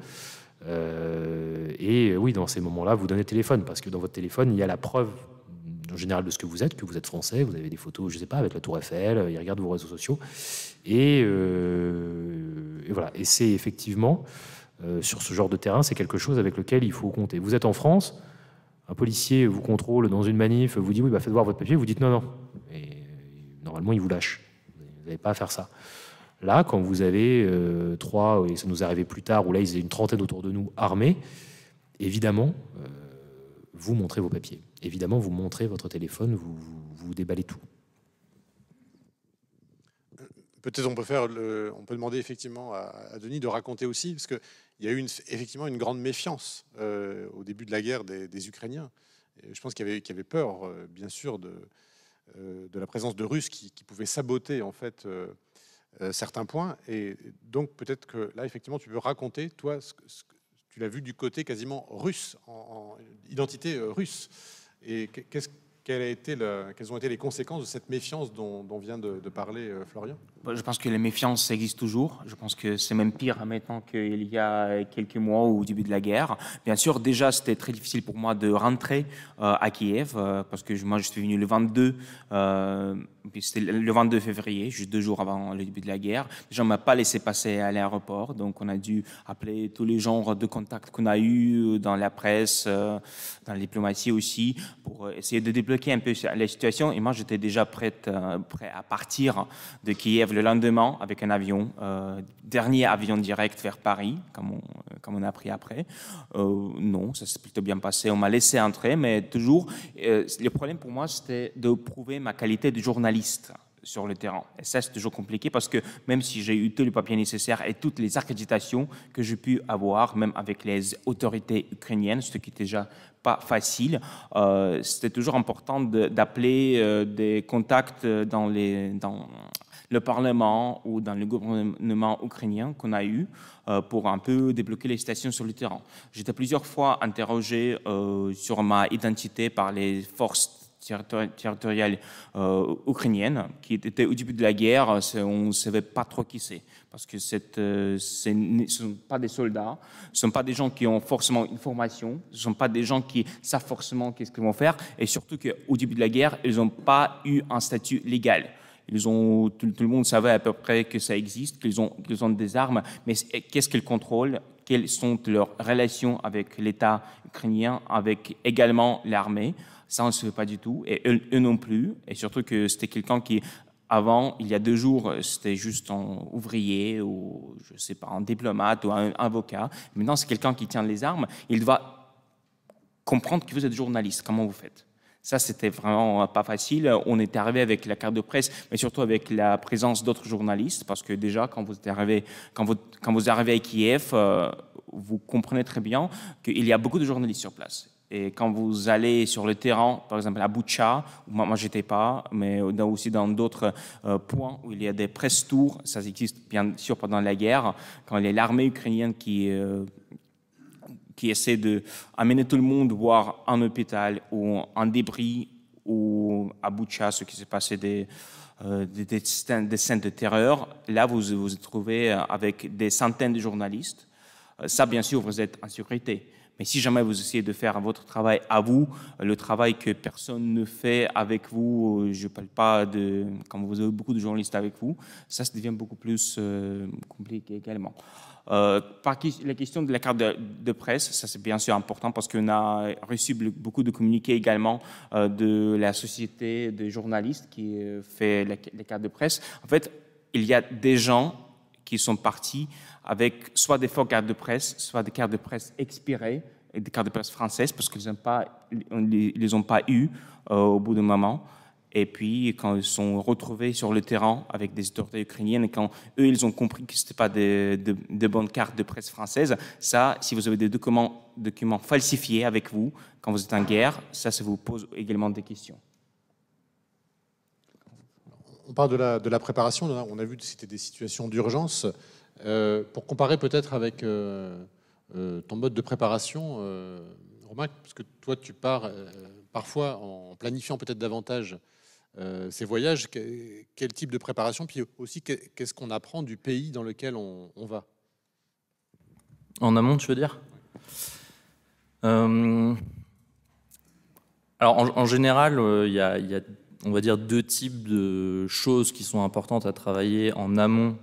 Euh, et oui, dans ces moments-là, vous donnez téléphone, parce que dans votre téléphone, il y a la preuve en général de ce que vous êtes, que vous êtes français, vous avez des photos, je ne sais pas, avec la Tour Eiffel, ils regardent vos réseaux sociaux. Et, euh, voilà. Et c'est effectivement, euh, sur ce genre de terrain, c'est quelque chose avec lequel il faut compter. Vous êtes en France, un policier vous contrôle dans une manif, vous dit oui, bah, faites voir votre papier, vous dites non, non. Et normalement, il vous lâche. Vous n'avez pas à faire ça. Là, quand vous avez euh, trois, et ça nous arrivait plus tard, où là, ils avaient une trentaine autour de nous armés, évidemment, euh, vous montrez vos papiers. Évidemment, vous montrez votre téléphone, vous, vous, déballez tout. Peut-être on peut faire, on peut demander effectivement à, Denis de raconter aussi, parce qu'il y a eu une, effectivement une grande méfiance euh, au début de la guerre des, Ukrainiens. je pense qu'il y, y, avait peur, bien sûr, de, la présence de Russes qui, qui pouvaient saboter en fait euh, certains points. Et donc peut-être que là, effectivement, tu peux raconter, toi, ce, que tu l'as vu du côté quasiment russe, en, identité euh, russe. Et qu'est-ce, quelles ont été les conséquences de cette méfiance dont, vient de parler euh, Florian bah, je pense que les méfiances existent toujours. Je pense que c'est même pire hein, maintenant qu'il y a quelques mois au début de la guerre. Bien sûr, déjà, c'était très difficile pour moi de rentrer euh, à Kiev euh, parce que moi, je suis venu le 22, euh, c'était le 22 février, juste deux jours avant le début de la guerre. Déjà, on m'a pas laissé passer à l'aéroport, donc on a dû appeler tous les genres de contacts qu'on a eu dans la presse, dans la diplomatie aussi, pour essayer de débloquer un peu la situation. Et moi, j'étais déjà prête, prêt à partir de Kiev le lendemain avec un avion, euh, dernier avion direct vers Paris, comme on, comme on a appris après. Euh, non, ça s'est plutôt bien passé. On m'a laissé entrer, mais toujours, euh, le problème pour moi, c'était de prouver ma qualité de journaliste sur le terrain. Et ça, c'est toujours compliqué parce que même si j'ai eu tous les papiers nécessaires et toutes les accréditations que j'ai pu avoir, même avec les autorités ukrainiennes, ce qui est déjà pas facile, c'était toujours important d'appeler des contacts dans les, le Parlement ou dans le gouvernement ukrainien qu'on a eu euh, pour un peu débloquer les stations sur le terrain. J'étais plusieurs fois interrogé euh, sur ma identité par les forces territoriales euh, ukrainiennes qui étaient au début de la guerre, on ne savait pas trop qui c'est, parce que ce ne sont pas des soldats, ce ne sont pas des gens qui ont forcément une formation, ce ne sont pas des gens qui savent forcément qu'est-ce qu'ils vont faire, et surtout qu'au début de la guerre, ils n'ont pas eu un statut légal ont, tout, le monde savait à peu près que ça existe, qu'ils ont, des armes, mais qu'est-ce qu'ils contrôlent Quelles sont leurs relations avec l'État ukrainien, avec également l'armée Ça, on ne sait pas du tout, et eux, non plus. Et surtout que c'était quelqu'un qui avant, il y a deux jours, euh, c'était juste un ouvrier ou, je ne sais pas, un diplomate ou un avocat. Maintenant, c'est quelqu'un qui tient les armes. Il doit comprendre que vous êtes journaliste. Comment vous faites ça, c'était vraiment pas facile. On est arrivé avec la carte de presse, mais surtout avec la présence d'autres journalistes, parce que déjà, quand vous arrivez, quand vous, quand vous arrivez à Kiev, euh, vous comprenez très bien qu'il y a beaucoup de journalistes sur place. Et quand vous allez sur le terrain, par exemple à Boucha, où moi, j'étais pas, mais aussi dans d'autres euh, points où il y a des presse tours, ça existe bien sûr pendant la guerre, quand il y a l'armée ukrainienne qui euh, qui essaie d'amener tout le monde voir un hôpital ou un débris ou à Boucha, ce qui s'est passé des, euh, des, scènes de terreur. Là, vous vous trouvez avec des centaines de journalistes. Euh, ça, bien sûr, vous êtes en sécurité. Mais si jamais vous essayez de faire votre travail à vous, euh, le travail que personne ne fait avec vous, je ne parle pas de quand vous avez beaucoup de journalistes avec vous, ça, se devient beaucoup plus compliqué également. Euh, par la question de la carte de, presse, ça c'est bien sûr important parce qu'on a reçu beaucoup de communiqués également euh, de la société des journalistes qui euh, fait la, les cartes de presse. En fait, il y a des gens qui sont partis avec soit des faux cartes de presse, soit des cartes de presse expirées, et des cartes de presse françaises parce qu'ils ne les, les, ont pas eu au bout d'un moment. Et puis, quand ils sont retrouvés sur le terrain avec des autorités ukrainiennes, quand eux, ils ont compris que ce n'était pas de, bonnes cartes de presse française, ça, si vous avez des documents, documents falsifiés avec vous quand vous êtes en guerre, ça, ça vous pose également des questions on parle de la, de la, préparation, on a vu que c'était des situations d'urgence. Euh, pour comparer peut-être avec euh, euh, ton mode de préparation, Romain, parce que toi tu pars parfois en planifiant peut-être davantage euh, ces voyages, quel type de préparation, puis aussi qu'est-ce qu'on apprend du pays dans lequel on, va En amont, tu veux dire euh, Alors, en, général, euh, il y, a, y, a, on va dire, deux types de choses qui sont importantes à travailler en amont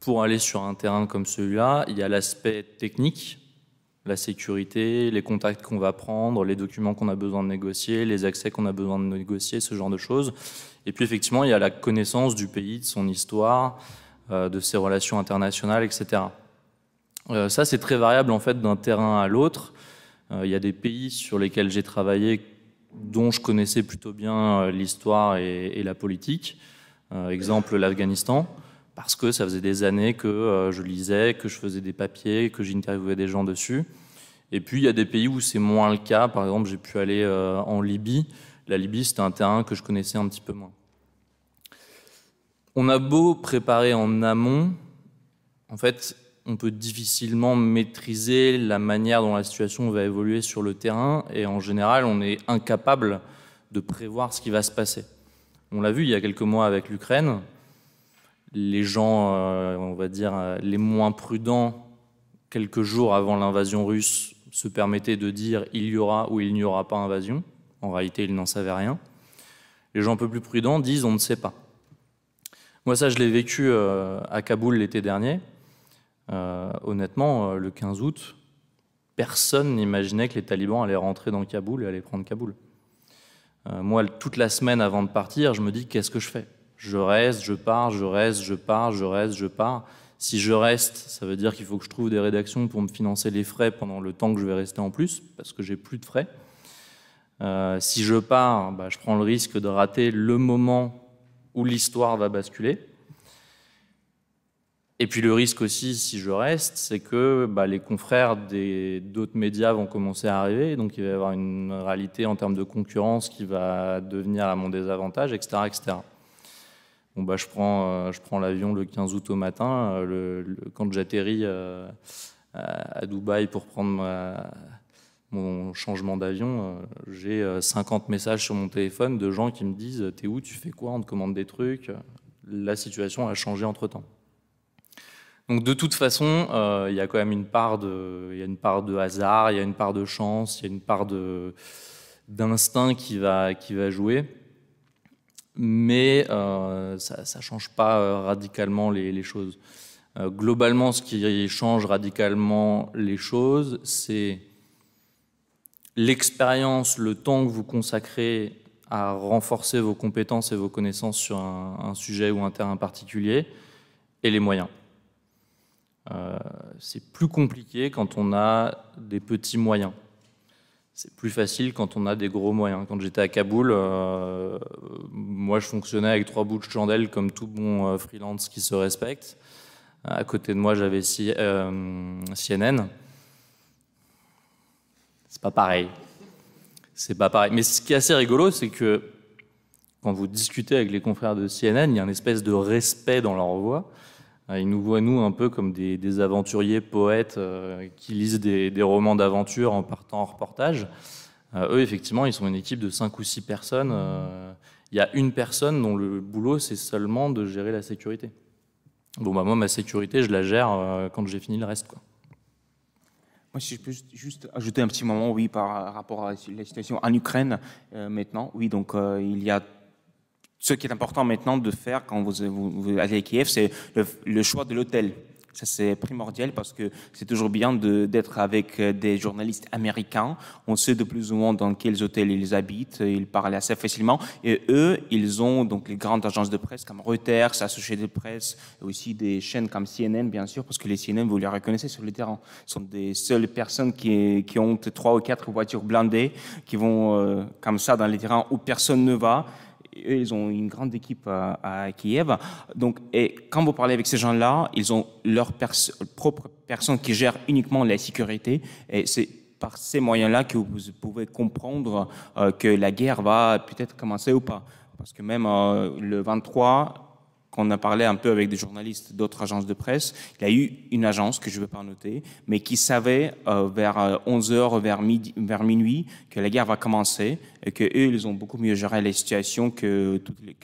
pour aller sur un terrain comme celui-là. Il y a l'aspect technique, la sécurité, les contacts qu'on va prendre, les documents qu'on a besoin de négocier, les accès qu'on a besoin de négocier, ce genre de choses. Et puis effectivement, il y a la connaissance du pays, de son histoire, euh, de ses relations internationales, etc. Euh, ça, c'est très variable en fait d'un terrain à l'autre. Euh, il y a des pays sur lesquels j'ai travaillé dont je connaissais plutôt bien l'histoire et, et, la politique. exemple, l'Afghanistan parce que ça faisait des années que euh, je lisais, que je faisais des papiers, que j'interviewais des gens dessus. Et puis il y a des pays où c'est moins le cas. Par exemple, j'ai pu aller euh, en Libye. La Libye, c'était un terrain que je connaissais un petit peu moins. On a beau préparer en amont, en fait, on peut difficilement maîtriser la manière dont la situation va évoluer sur le terrain et en général, on est incapable de prévoir ce qui va se passer. On l'a vu il y a quelques mois avec l'Ukraine les gens, euh, on va dire, euh, les moins prudents, quelques jours avant l'invasion russe, se permettaient de dire il y aura ou il n'y aura pas invasion. En réalité, ils n'en savaient rien. Les gens un peu plus prudents disent on ne sait pas. Moi, ça, je l'ai vécu euh, à Kaboul l'été dernier. honnêtement, le 15 août, personne n'imaginait que les talibans allaient rentrer dans Kaboul et allaient prendre Kaboul. moi, toute la semaine avant de partir, je me dis qu'est-ce que je fais je reste, je pars, je reste, je pars, je reste, je pars. Si je reste, ça veut dire qu'il faut que je trouve des rédactions pour me financer les frais pendant le temps que je vais rester en plus, parce que j'ai plus de frais. Euh, si je pars, bah, je prends le risque de rater le moment où l'histoire va basculer. Et puis le risque aussi, si je reste, c'est que bah, les confrères d'autres médias vont commencer à arriver, donc il va y avoir une réalité en termes de concurrence qui va devenir à mon désavantage, etc. etc. Bon, bah, je prends, euh, je prends l'avion le 15 août au matin. Euh, quand j'atterris euh, à, Dubaï pour prendre mon changement d'avion, j'ai 50 messages sur mon téléphone de gens qui me disent T'es où Tu fais quoi On te commande des trucs. La situation a changé entre temps. Donc de toute façon, il y a quand même une part de, y a une part de hasard, il y a une part de chance, il y a une part de d'instinct qui va qui va jouer mais euh, ça ne change pas euh, radicalement les, choses. Euh, globalement, ce qui change radicalement les choses, c'est l'expérience, le temps que vous consacrez à renforcer vos compétences et vos connaissances sur un, sujet ou un terrain particulier, et les moyens. c'est plus compliqué quand on a des petits moyens c'est plus facile quand on a des gros moyens. Quand j'étais à Kaboul, euh, moi je fonctionnais avec trois bouts de chandelle comme tout bon euh, freelance qui se respecte. À côté de moi, j'avais CNN. Euh, c'est pas pareil. C'est pas pareil. Mais ce qui est assez rigolo, c'est que quand vous discutez avec les confrères de CNN, il y a une espèce de respect dans leur voix. Ah, ils nous voient, nous, un peu comme des, aventuriers poètes euh, qui lisent des, romans d'aventure en partant en reportage. Euh, eux, effectivement, ils sont une équipe de 5 ou 6 personnes. Euh, il y a une personne dont le boulot, c'est seulement de gérer la sécurité. Bon, bah, moi, ma sécurité, je la gère quand j'ai fini le reste. Quoi. Moi, si je peux juste ajouter un petit moment, oui, par rapport à la situation en Ukraine maintenant. Oui, donc il y a ce qui est important maintenant de faire quand vous, allez à Kiev, c'est le, choix de l'hôtel. Ça, c'est primordial parce que c'est toujours bien d'être avec euh, des journalistes américains. On sait de plus ou moins dans quels hôtels ils habitent. Ils parlent assez facilement. Et eux, ils ont donc les grandes agences de presse comme Reuters, Associated Press, et aussi des chaînes comme CNN, bien sûr, parce que les CNN, vous les reconnaissez sur le terrain. Ce sont des seules personnes qui, ont trois ou quatre voitures blindées, qui vont euh, comme ça dans les terrains où personne ne va ils ont une grande équipe à, Kiev. Donc, et quand vous parlez avec ces gens-là, ils ont leur propre personne qui gère uniquement la sécurité. Et c'est par ces moyens-là que vous pouvez comprendre euh, que la guerre va peut-être commencer ou pas. Parce que même euh, le 23, qu'on a parlé un peu avec des journalistes d'autres agences de presse, il y a eu une agence que je ne veux pas noter, mais qui savait euh, vers 11h, euh, vers, vers minuit, que la guerre va commencer et que ils ont beaucoup mieux géré la situation que,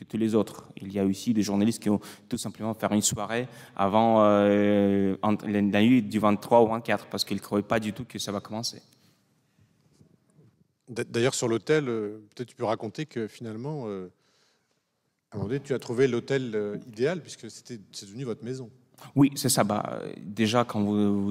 tous les autres. Il y a aussi des journalistes qui ont tout simplement fait une soirée avant euh, la nuit du 23 au 24 parce qu'ils ne croyaient pas du tout que ça va commencer. D'ailleurs, sur l'hôtel, peut-être tu peux raconter que finalement tu as trouvé l'hôtel euh, idéal puisque c'était, c'est devenu votre maison. Oui, c'est ça. Bah, déjà, quand vous,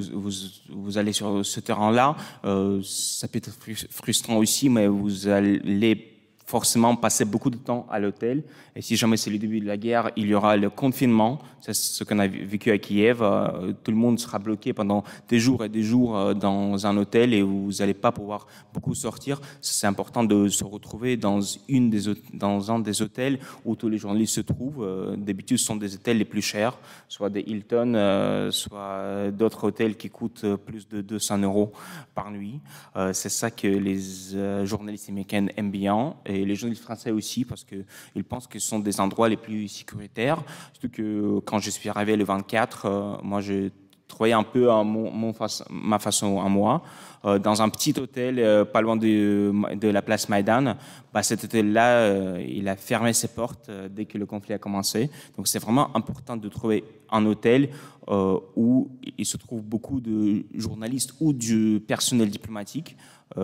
vous, allez sur ce terrain-là, euh, ça peut être frustrant aussi, mais vous allez forcément passer beaucoup de temps à l'hôtel. Et si jamais c'est le début de la guerre, il y aura le confinement. C'est ce qu'on a vécu à Kiev. Euh, tout le monde sera bloqué pendant des jours et des jours euh, dans un hôtel et vous n'allez pas pouvoir beaucoup sortir. C'est important de se retrouver dans, une des, dans un des hôtels où tous les journalistes se trouvent. Euh, d'habitude, ce sont des hôtels les plus chers, soit des Hilton, soit d'autres hôtels qui coûtent plus de 200 euros par nuit. C'est ça que les journalistes américains aiment bien les journalistes français aussi, parce qu'ils pensent que ce sont des endroits les plus sécuritaires. Surtout que euh, quand je suis arrivé le 24, euh, moi, j'ai trouvé un peu euh, ma façon à moi, dans un petit hôtel pas loin de, de, la place Maïdan. Bah, cet hôtel-là, il a fermé ses portes dès que le conflit a commencé. Donc c'est vraiment important de trouver un hôtel où il se trouve beaucoup de journalistes ou du personnel diplomatique.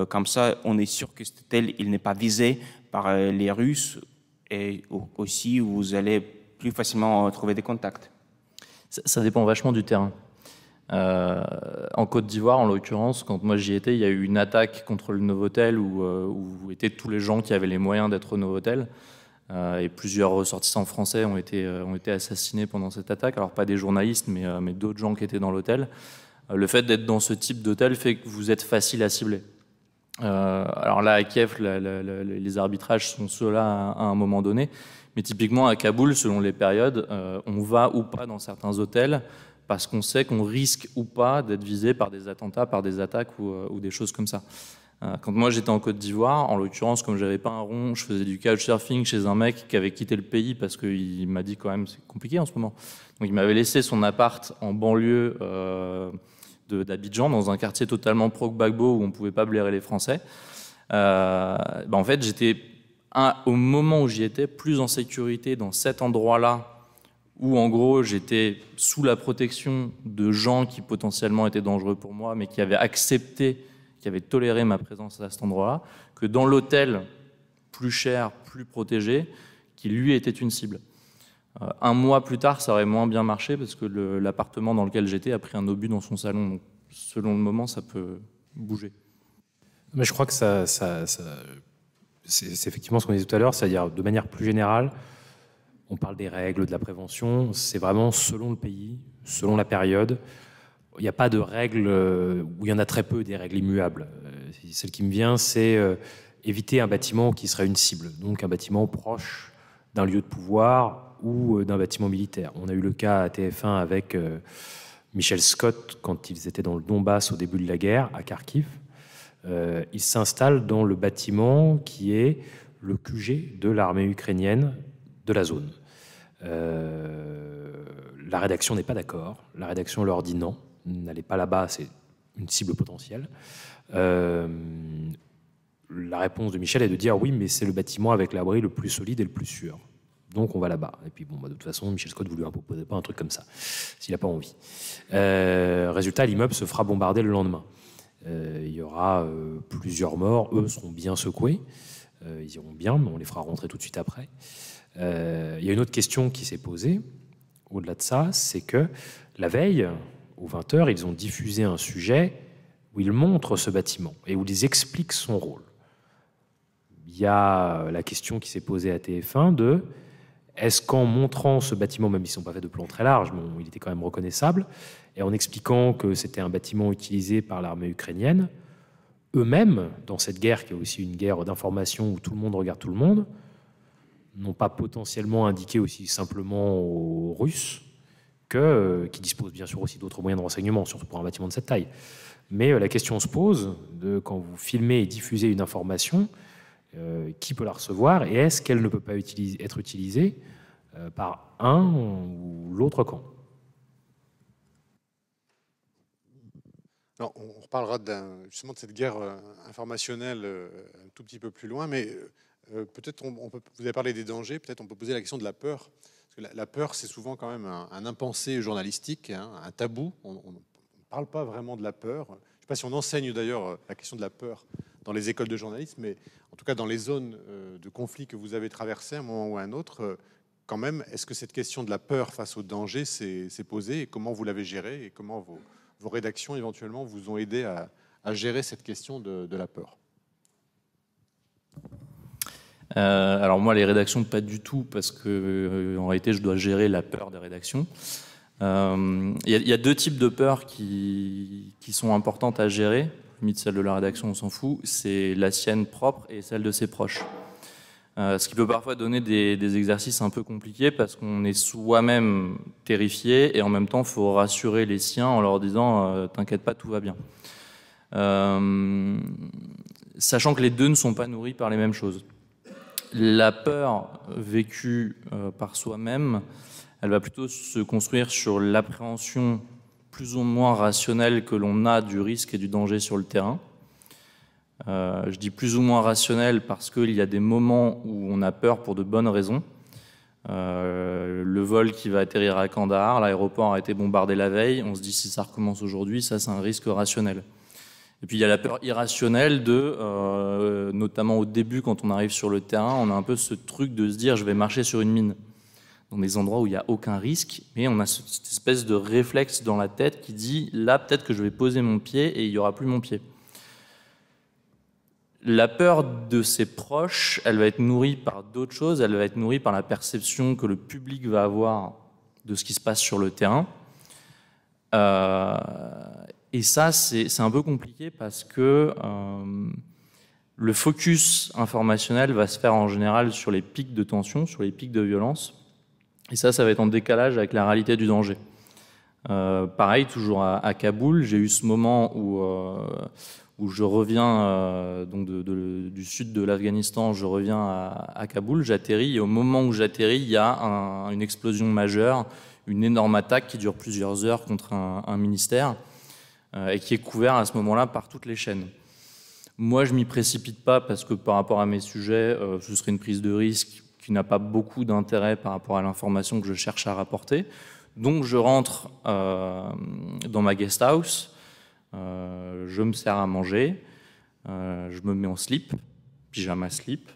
comme ça, on est sûr que cet hôtel, il n'est pas visé par euh, les Russes et aussi vous allez plus facilement euh, trouver des contacts ça, dépend vachement du terrain. Euh, en Côte d'Ivoire, en l'occurrence, quand moi j'y étais, il y a eu une attaque contre le Novotel où, où étaient tous les gens qui avaient les moyens d'être au Novotel. et plusieurs ressortissants français ont été, ont été assassinés pendant cette attaque. Alors, pas des journalistes, mais, mais d'autres gens qui étaient dans l'hôtel. le fait d'être dans ce type d'hôtel fait que vous êtes facile à cibler. Euh, alors là, à Kiev, les arbitrages sont ceux-là à, un moment donné. Mais typiquement, à Kaboul, selon les périodes, euh, on va ou pas dans certains hôtels parce qu'on sait qu'on risque ou pas d'être visé par des attentats, par des attaques ou, euh, des choses comme ça. Quand moi j'étais en Côte d'Ivoire, en l'occurrence, comme j'avais pas un rond, je faisais du couchsurfing chez un mec qui avait quitté le pays parce qu'il m'a dit quand même c'est compliqué en ce moment. Donc il m'avait laissé son appart en banlieue, d'Abidjan, dans un quartier totalement pro bagbo où on ne pouvait pas blairer les Français, euh, ben, en fait, j'étais, au moment où j'y étais, plus en sécurité dans cet endroit-là, où en gros, j'étais sous la protection de gens qui potentiellement étaient dangereux pour moi, mais qui avaient accepté, qui avaient toléré ma présence à cet endroit-là, que dans l'hôtel plus cher, plus protégé, qui lui était une cible. Euh, un mois plus tard, ça aurait moins bien marché parce que l'appartement dans lequel j'étais a pris un obus dans son salon. selon le moment, ça peut bouger. Mais je crois que c'est effectivement ce qu'on disait tout à l'heure, c'est-à-dire de manière plus générale, on parle des règles, de la prévention, c'est vraiment selon le pays, selon la période. Il n'y a pas de règles, euh, ou il y en a très peu des règles immuables. Euh, celle qui me vient, c'est éviter un bâtiment qui serait une cible, donc un bâtiment proche d'un lieu de pouvoir, ou euh, d'un bâtiment militaire. On a eu le cas à TF1 avec euh, Michel Scott quand ils étaient dans le Donbass au début de la guerre, à Kharkiv. Euh, ils s'installent dans le bâtiment qui est le QG de l'armée ukrainienne de la zone. la rédaction n'est pas d'accord. La rédaction leur dit non, n'allez pas là-bas, c'est une cible potentielle. la réponse de Michel est de dire oui, mais c'est le bâtiment avec l'abri le plus solide et le plus sûr. Donc on va là-bas. Et puis bon, bah, de toute façon, Michel Scott ne voulait proposer pas un truc comme ça, s'il n'a pas envie. Euh, résultat, l'immeuble se fera bombarder le lendemain. Euh, il y aura euh, plusieurs morts, eux seront bien secoués, ils iront bien, mais on les fera rentrer tout de suite après. Il y a une autre question qui s'est posée, au-delà de ça, c'est que la veille, aux 20h, ils ont diffusé un sujet où ils montrent ce bâtiment et où ils expliquent son rôle. Il y a la question qui s'est posée à TF1 de est-ce qu'en montrant ce bâtiment, même s'ils sont pas fait de plan très large, mais il était quand même reconnaissable, et en expliquant que c'était un bâtiment utilisé par l'armée ukrainienne, eux-mêmes, dans cette guerre qui est aussi une guerre d'information où tout le monde regarde tout le monde, n'ont pas potentiellement indiqué aussi simplement aux Russes que, euh, qui disposent bien sûr aussi d'autres moyens de renseignement, surtout pour un bâtiment de cette taille. Mais euh, la question se pose de quand vous filmez et diffusez une information, euh, qui peut la recevoir et est-ce qu'elle ne peut pas être utilisée euh, par un ou l'autre camp Alors, on reparlera justement de cette guerre euh, informationnelle un tout petit peu plus loin, mais peut-être on, peut, vous avez parlé des dangers, peut-être on peut poser la question de la peur. Parce que la, peur, c'est souvent quand même un, impensé journalistique, hein, un tabou. On ne parle pas vraiment de la peur. Je ne sais pas si on enseigne d'ailleurs la question de la peur dans les écoles de journalisme, mais en tout cas dans les zones euh, de conflit que vous avez traversées à un moment ou à un autre, euh, quand même, est-ce que cette question de la peur face au danger s'est posée et comment vous l'avez gérée et comment vos, rédactions éventuellement vous ont aidé à, gérer cette question de, la peur euh, alors moi, les rédactions, pas du tout, parce que en réalité, je dois gérer la peur des rédactions. Il y, a deux types de peurs qui, qui sont importantes à gérer limite celle de la rédaction, on s'en fout, c'est la sienne propre et celle de ses proches. Euh, ce qui peut parfois donner des, exercices un peu compliqués parce qu'on est soi-même terrifié et en même temps, il faut rassurer les siens en leur disant euh, T'inquiète pas, tout va bien. Euh, sachant que les deux ne sont pas nourris par les mêmes choses. La peur vécue par soi-même, elle va plutôt se construire sur l'appréhension plus ou moins rationnel que l'on a du risque et du danger sur le terrain. Euh, je dis plus ou moins rationnel parce qu'il y a des moments où on a peur pour de bonnes raisons. Euh, le vol qui va atterrir à Kandahar, l'aéroport a été bombardé la veille, on se dit si ça recommence aujourd'hui, ça c'est un risque rationnel. Et puis il y a la peur irrationnelle de, euh, notamment au début quand on arrive sur le terrain, on a un peu ce truc de se dire je vais marcher sur une mine dans des endroits où il n'y a aucun risque, mais on a cette espèce de réflexe dans la tête qui dit là, peut-être que je vais poser mon pied et il n'y aura plus mon pied. La peur de ses proches, elle va être nourrie par d'autres choses, elle va être nourrie par la perception que le public va avoir de ce qui se passe sur le terrain. Euh, et ça, c'est un peu compliqué parce que euh, le focus informationnel va se faire en général sur les pics de tension, sur les pics de violence. Et ça, ça va être en décalage avec la réalité du danger. Euh, pareil, toujours à, Kaboul, j'ai eu ce moment où, euh, je reviens euh, donc du sud de l'Afghanistan, je reviens à, Kaboul, j'atterris, et au moment où j'atterris, il y a une explosion majeure, une énorme attaque qui dure plusieurs heures contre un, ministère, et qui est couvert à ce moment-là par toutes les chaînes. Moi, je m'y précipite pas parce que par rapport à mes sujets, ce serait une prise de risque qui n'a pas beaucoup d'intérêt par rapport à l'information que je cherche à rapporter. Donc je rentre euh, dans ma guest house, euh, je me sers à manger, euh, je me mets en slip, pyjama slip,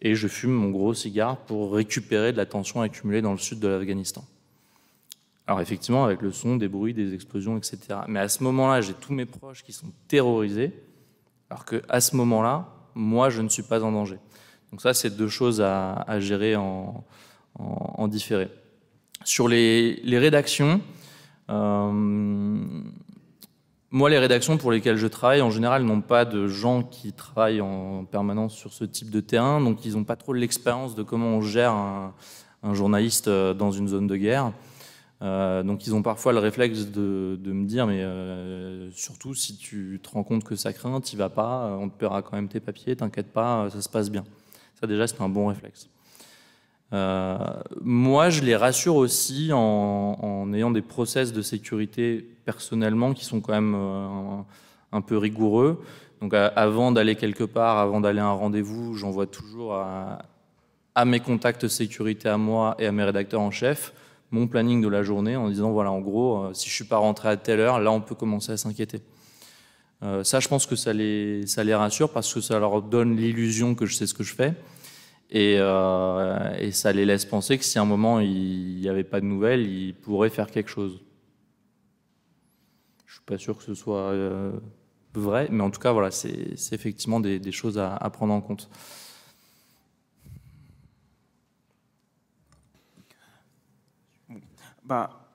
et je fume mon gros cigare pour récupérer de la tension accumulée dans le sud de l'Afghanistan. Alors effectivement, avec le son, des bruits, des explosions, etc. Mais à ce moment-là, j'ai tous mes proches qui sont terrorisés, alors qu'à ce moment-là, moi, je ne suis pas en danger. Donc ça, c'est deux choses à, gérer en, différé. Sur les, rédactions, euh, moi, les rédactions pour lesquelles je travaille, en général, n'ont pas de gens qui travaillent en permanence sur ce type de terrain, donc ils n'ont pas trop l'expérience de comment on gère un, journaliste euh, dans une zone de guerre. Euh, donc ils ont parfois le réflexe de, me dire, mais surtout si tu te rends compte que ça craint, t'y vas pas, on te paiera quand même tes papiers, t'inquiète pas, ça se passe bien. Ça déjà, c'est un bon réflexe. Euh, moi, je les rassure aussi en, ayant des process de sécurité personnellement qui sont quand même euh, un, peu rigoureux. Donc, avant d'aller quelque part, avant d'aller à un rendez-vous, j'envoie toujours à, mes contacts sécurité à moi et à mes rédacteurs en chef mon planning de la journée en disant voilà, en gros, euh, si je suis pas rentré à telle heure, là, on peut commencer à s'inquiéter. Euh, ça, je pense que ça les, ça les rassure parce que ça leur donne l'illusion que je sais ce que je fais. Et, euh, ça les laisse penser que si à un moment il n'y avait pas de nouvelles, ils pourraient faire quelque chose. Je ne suis pas sûr que ce soit euh, vrai, mais en tout cas, voilà, c'est effectivement des, choses à, à, prendre en compte. Bah,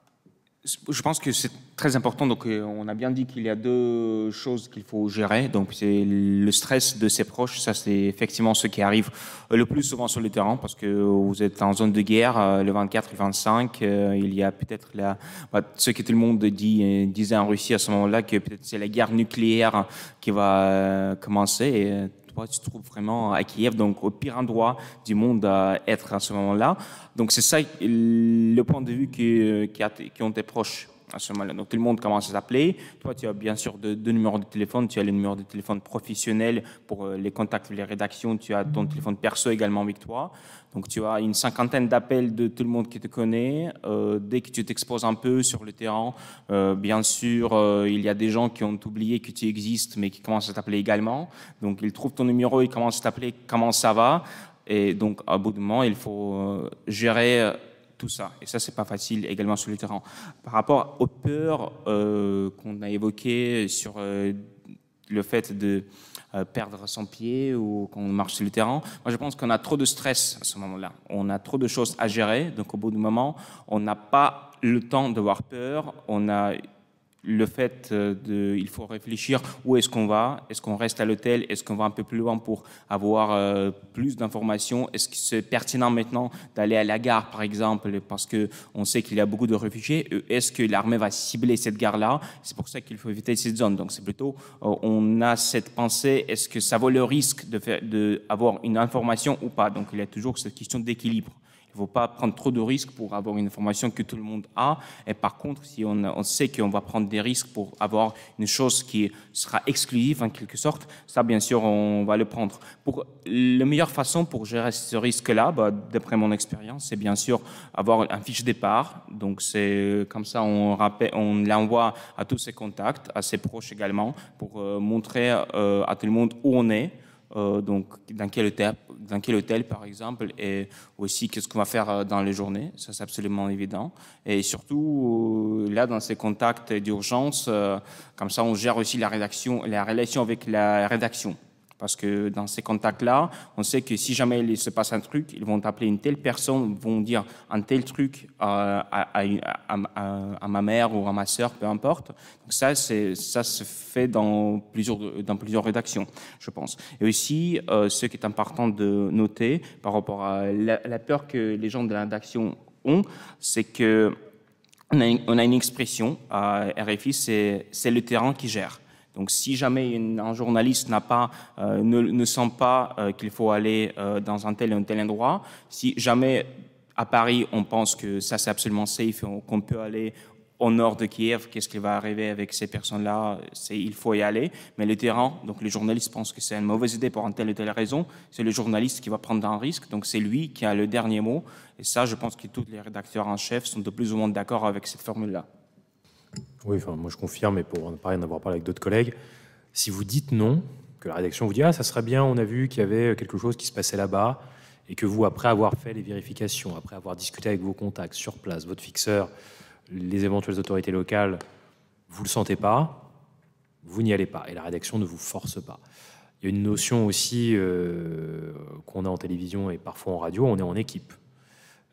je pense que c'est très important. Donc, euh, on a bien dit qu'il y a deux choses qu'il faut gérer. Donc, c'est le stress de ses proches. Ça, c'est effectivement ce qui arrive euh, le plus souvent sur le terrain parce que vous êtes en zone de guerre euh, le 24 et 25. Il y a peut-être la, bah, ce que tout le monde dit, disait en Russie à ce moment-là, que peut-être c'est la guerre nucléaire qui va commencer. Et, tu te trouves vraiment à Kiev, donc au pire endroit du monde à être à ce moment-là. Donc c'est ça le point de vue qui, euh, qui, a, qui ont tes proches à ce moment-là. Donc tout le monde commence à t'appeler. Toi, tu as bien sûr deux, deux, numéros de téléphone. Tu as le numéro de téléphone professionnel pour euh, les contacts, les rédactions. Tu as ton mhm. téléphone perso également avec toi. Donc tu as une cinquantaine d'appels de tout le monde qui te connaît. Euh, dès que tu t'exposes un peu sur le terrain, euh, bien sûr, euh, il y a des gens qui ont oublié que tu existes, mais qui commencent à t'appeler également. Donc ils trouvent ton numéro, ils commencent à t'appeler comment ça va. Et donc à bout de moment, il faut gérer tout ça. Et ça, c'est pas facile également sur le terrain. Par rapport aux peurs qu'on a évoquées sur le fait de euh, perdre son pied ou qu'on marche sur le terrain. Moi, je pense qu'on a trop de stress à ce moment-là. On a trop de choses à gérer. Donc, au bout du moment, on n'a pas le temps de d'avoir peur. On a le fait euh, de, il faut réfléchir où est-ce qu'on va, est-ce qu'on reste à l'hôtel, est-ce qu'on va un peu plus loin pour avoir euh, plus d'informations, est-ce que c'est pertinent maintenant d'aller à la gare par exemple parce que on sait qu'il y a beaucoup de réfugiés, euh, est-ce que l'armée va cibler cette gare-là C'est pour ça qu'il faut éviter cette zone. Donc c'est plutôt, on a cette pensée, est-ce que ça vaut le risque de faire, de une information ou pas Donc il y a toujours cette question d'équilibre. Il ne faut pas prendre trop de risques pour avoir une information que tout le monde a. Et par contre, si on, sait qu'on va prendre des risques pour avoir une chose qui sera exclusive en quelque sorte, ça, bien sûr, on va le prendre. Pour, la meilleure façon pour gérer ce risque-là, bah, d'après mon expérience, c'est bien sûr avoir un fiche départ. Donc, c'est euh, comme ça, on, on l'envoie à tous ses contacts, à ses proches également, pour euh, montrer euh, à tout le monde où on est euh, donc dans quel, hôtel, dans quel hôtel par exemple, et aussi qu'est-ce qu'on va faire euh, dans les journées, ça c'est absolument évident. Et surtout, euh, là dans ces contacts d'urgence, comme ça on gère aussi la, rédaction, la relation avec la rédaction. Parce que dans ces contacts-là, on sait que si jamais il se passe un truc, ils vont appeler une telle personne, vont dire un tel truc à, ma mère ou à ma sœur, peu importe. Donc ça, ça se fait dans plusieurs, dans plusieurs rédactions, je pense. Et aussi, euh, ce qui est important de noter par rapport à la, peur que les gens de la rédaction ont, c'est que on a, une, a une expression à RFI, c'est le terrain qui gère. Donc si jamais un journaliste n'a pas, euh, ne, ne, sent pas euh, qu'il faut aller euh, dans un tel ou un tel endroit, si jamais à Paris on pense que ça c'est absolument safe, qu'on peut aller au nord de Kiev, qu'est-ce qui va arriver avec ces personnes-là C'est il faut y aller, mais le terrain, donc les journalistes pensent que c'est une mauvaise idée pour une telle ou telle raison. C'est le journaliste qui va prendre un risque, donc c'est lui qui a le dernier mot. Et ça, je pense que tous les rédacteurs en chef sont de plus ou moins d'accord avec cette formule-là. Oui, enfin, moi je confirme, et pour pas en avoir parlé avec d'autres collègues, si vous dites non, que la rédaction vous dit Ah, ça serait bien, on a vu qu'il y avait quelque chose qui se passait là-bas, et que vous, après avoir fait les vérifications, après avoir discuté avec vos contacts sur place, votre fixeur, les éventuelles autorités locales, vous ne le sentez pas, vous n'y allez pas, et la rédaction ne vous force pas. Il y a une notion aussi euh, qu'on a en télévision et parfois en radio, on est en équipe.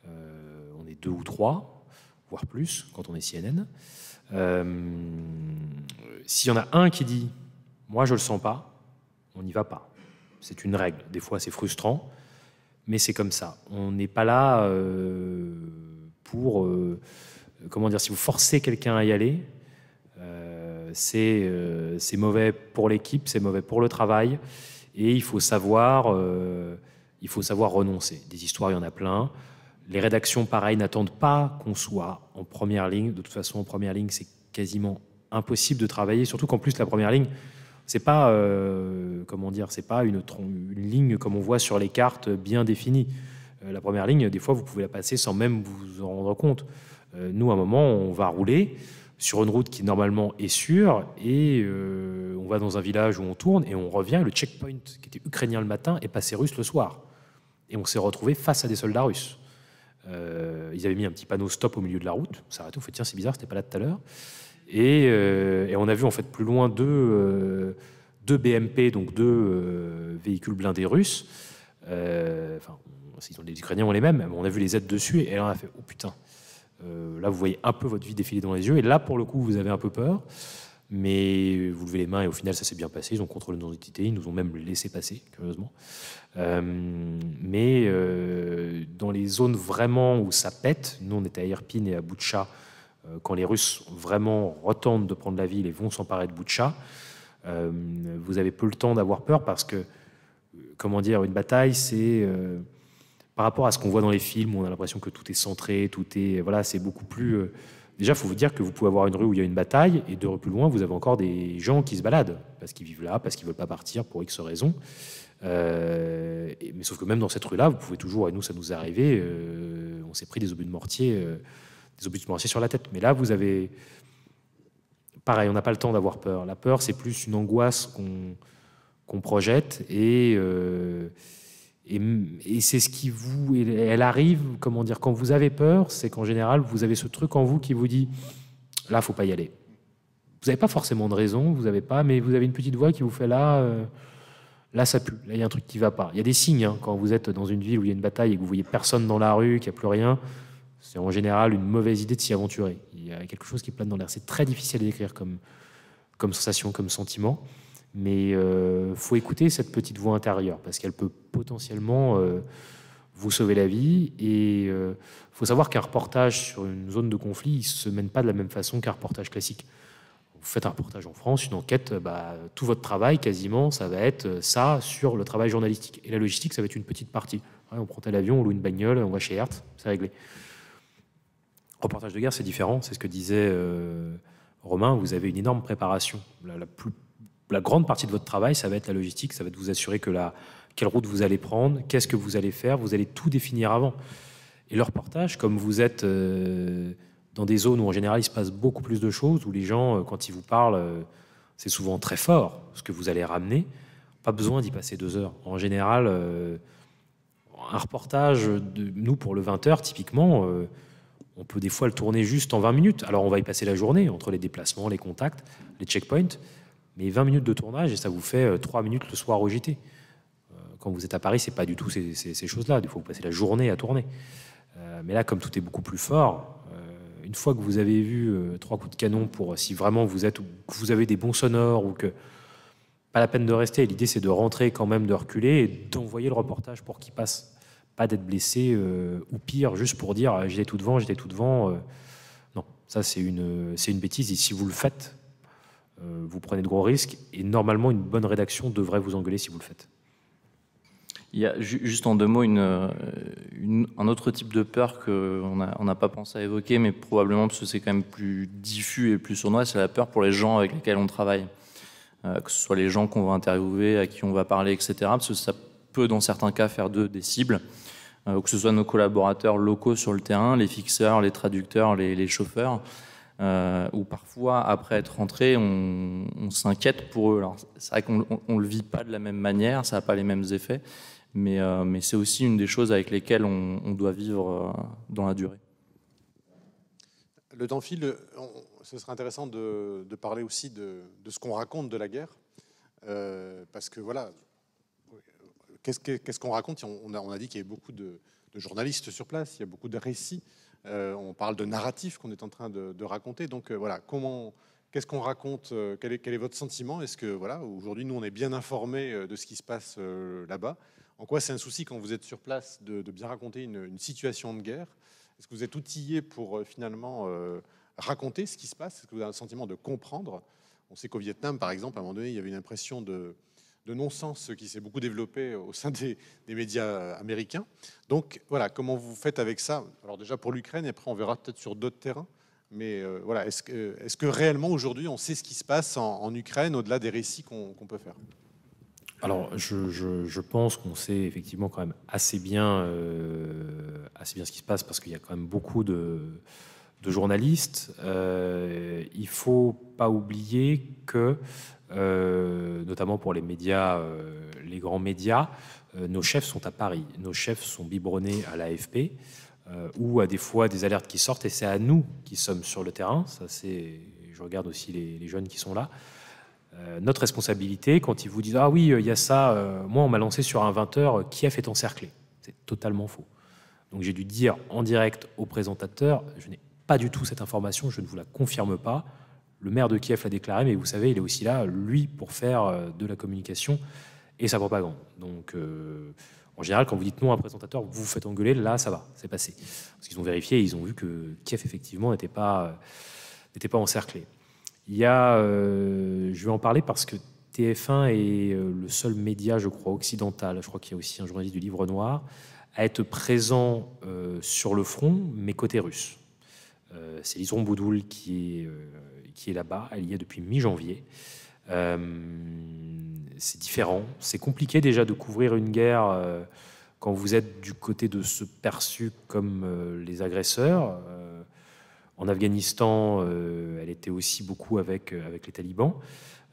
Euh, on est deux ou trois, voire plus, quand on est CNN. Euh, s'il y en a un qui dit moi je le sens pas, on n'y va pas. C'est une règle. Des fois c'est frustrant, mais c'est comme ça. On n'est pas là euh, pour euh, comment dire. Si vous forcez quelqu'un à y aller, c'est mauvais pour l'équipe, c'est mauvais pour le travail, et il faut savoir il faut savoir renoncer. Des histoires il y en a plein les rédactions, pareil, n'attendent pas qu'on soit en première ligne. De toute façon, en première ligne, c'est quasiment impossible de travailler. Surtout qu'en plus, la première ligne, c'est pas, euh, comment dire, c'est pas une, ligne comme on voit sur les cartes bien définie. Euh, la première ligne, des fois, vous pouvez la passer sans même vous en rendre compte. Euh, nous, à un moment, on va rouler sur une route qui normalement est sûre et on va dans un village où on tourne et on revient. Le checkpoint qui était ukrainien le matin est passé russe le soir. Et on s'est retrouvé face à des soldats russes. Euh, ils avaient mis un petit panneau stop au milieu de la route. On arrêté, on fait tiens, c'est bizarre, c'était pas là tout à l'heure. Et, euh, on a vu en fait plus loin deux, euh, deux BMP, donc deux véhicules blindés russes. Enfin, ils ont les Ukrainiens ont les mêmes, on a vu les aides dessus et là on a fait oh putain. là, vous voyez un peu votre vie défiler dans les yeux, et là, pour le coup, vous avez un peu peur mais vous levez les mains et au final ça s'est bien passé, ils ont contrôlé nos identités, ils nous ont même laissé passer, curieusement. Euh, mais euh, dans les zones vraiment où ça pète, nous on était à Irpin et à Butcha, euh, quand les Russes vraiment retentent de prendre la ville et vont s'emparer de Butcha, vous avez peu le temps d'avoir peur parce que, comment dire, une bataille c'est par rapport à ce qu'on voit dans les films, on a l'impression que tout est centré, tout est voilà, c'est beaucoup plus Déjà, il faut vous dire que vous pouvez avoir une rue où il y a une bataille, et deux rues plus loin, vous avez encore des gens qui se baladent, parce qu'ils vivent là, parce qu'ils ne veulent pas partir, pour X raisons. Euh, mais sauf que même dans cette rue-là, vous pouvez toujours, et nous, ça nous est arrivé, euh, on s'est pris des obus de mortier, euh, des obus de mortier sur la tête. Mais là, vous avez. Pareil, on n'a pas le temps d'avoir peur. La peur, c'est plus une angoisse qu'on projette, et et, c'est ce qui vous. Elle arrive, comment dire, quand vous avez peur, c'est qu'en général, vous avez ce truc en vous qui vous dit là, faut pas y aller. Vous n'avez pas forcément de raison, vous n'avez pas, mais vous avez une petite voix qui vous fait là, euh, là, ça pue, là, il y a un truc qui va pas. Il y a des signes, hein, quand vous êtes dans une ville où il y a une bataille et que vous voyez personne dans la rue, qu'il n'y a plus rien, c'est en général une mauvaise idée de s'y aventurer. Il y a quelque chose qui plane dans l'air. C'est très difficile à décrire comme, comme sensation, comme sentiment. Mais euh, faut écouter cette petite voix intérieure parce qu'elle peut potentiellement euh, vous sauver la vie. Et il euh, faut savoir qu'un reportage sur une zone de conflit, il se mène pas de la même façon qu'un reportage classique. Vous faites un reportage en France, une enquête, euh, bah, tout votre travail quasiment, ça va être ça sur le travail journalistique. Et la logistique, ça va être une petite partie. on prend un avion, on loue une bagnole, on va chez Hertz, c'est réglé. Reportage de guerre, c'est différent. C'est ce que disait Romain. Vous avez une énorme préparation. la plus la grande partie de votre travail, ça va être la logistique, ça va être vous assurer que la, quelle route vous allez prendre, qu'est-ce que vous allez faire, vous allez tout définir avant. Et le reportage, comme vous êtes euh, dans des zones où en général il se passe beaucoup plus de choses, où les gens, euh, quand ils vous parlent, euh, c'est souvent très fort ce que vous allez ramener, pas besoin d'y passer deux heures. En général, un reportage, de, nous pour le 20h, typiquement, on peut des fois le tourner juste en 20 minutes. Alors on va y passer la journée entre les déplacements, les contacts, les checkpoints mais 20 minutes de tournage et ça vous fait 3 euh, minutes le soir au JT. Euh, quand vous êtes à Paris, c'est pas du tout ces, choses-là. Des fois, vous passez la journée à tourner. Euh, mais là, comme tout est beaucoup plus fort, une fois que vous avez vu trois coups de canon pour si vraiment vous êtes vous avez des bons sonores ou que pas la peine de rester. L'idée, c'est de rentrer quand même, de reculer et d'envoyer le reportage pour qu'il passe. Pas d'être blessé ou pire, juste pour dire j'étais tout devant, j'étais tout devant. non, ça, c'est une, c'est une bêtise. Et si vous le faites, euh, vous prenez de gros risques et normalement une bonne rédaction devrait vous engueuler si vous le faites. Il y a juste en deux mots euh, un autre type de peur qu'on n'a pas pensé à évoquer, mais probablement parce que c'est quand même plus diffus et plus sournois, c'est la peur pour les gens avec lesquels on travaille, euh, que ce soit les gens qu'on va interviewer, à qui on va parler, etc. Parce que ça peut dans certains cas faire d'eux des cibles, que ce soit nos collaborateurs locaux sur le terrain, les fixeurs, les traducteurs, les chauffeurs euh, où parfois, après être rentré, on, s'inquiète pour eux. Alors, c'est vrai qu'on ne le vit pas de la même manière, ça n'a pas les mêmes effets, euh, mais, c'est aussi une des choses avec lesquelles on, doit vivre euh, dans la durée. Le temps file, ce serait intéressant de, parler aussi de, ce qu'on raconte de la guerre, euh, parce que voilà, qu'est-ce qu'on raconte on a, dit qu'il y avait beaucoup de, de, journalistes sur place, il y a beaucoup de récits. Euh, on parle de narratif qu'on est en train de, raconter. Donc euh, voilà, comment, qu'est-ce qu'on raconte euh, quel est, votre sentiment Est-ce que voilà, aujourd'hui, nous, on est bien informés de ce qui se passe là-bas En quoi c'est un souci quand vous êtes sur place de, bien raconter une, situation de guerre Est-ce que vous êtes outillé pour finalement raconter ce qui se passe Est-ce que vous avez un sentiment de comprendre On sait qu'au Vietnam, par exemple, à un moment donné, il y avait une impression de de non-sens qui s'est beaucoup développé au sein des, médias américains. Donc voilà, comment vous faites avec ça Alors déjà pour l'Ukraine, et après on verra peut-être sur d'autres terrains. Mais euh, voilà, est-ce que, est que, réellement aujourd'hui on sait ce qui se passe en, Ukraine au-delà des récits qu'on peut faire alors, je, pense qu'on sait effectivement quand même assez bien, euh, assez bien ce qui se passe parce qu'il y a quand même beaucoup de, de journalistes, euh, il faut pas oublier que, euh, notamment pour les médias, euh, les grands médias, nos chefs sont à Paris, nos chefs sont biberonnés à l'AFP ou à des fois des alertes qui sortent et c'est à nous qui sommes sur le terrain. Ça, c'est, je regarde aussi les, jeunes qui sont là. notre responsabilité, quand ils vous disent ah oui, il y a ça, moi on m'a lancé sur un 20h, Kiev est encerclé. C'est totalement faux. Donc j'ai dû dire en direct aux présentateurs je n'ai pas du tout cette information, je ne vous la confirme pas. Le maire de Kiev l'a déclaré, mais vous savez, il est aussi là, lui, pour faire euh, de la communication et sa propagande. Donc, euh, en général, quand vous dites non à un présentateur, vous vous faites engueuler, là, ça va, c'est passé. Parce qu'ils ont vérifié, ils ont vu que Kiev, effectivement, n'était pas, euh, n'était pas encerclé. Il y a, je vais en parler parce que TF1 est le seul média, je crois, occidental, je crois qu'il y a aussi un journaliste du Livre Noir, à être présent sur le front, mais côté russe. Euh, c'est Lison Boudoul euh, qui est, là-bas. Elle y est depuis mi-janvier. Euh, c'est différent. C'est compliqué déjà de couvrir une guerre quand vous êtes du côté de ce perçu comme les agresseurs. en Afghanistan, elle était aussi beaucoup avec, les talibans.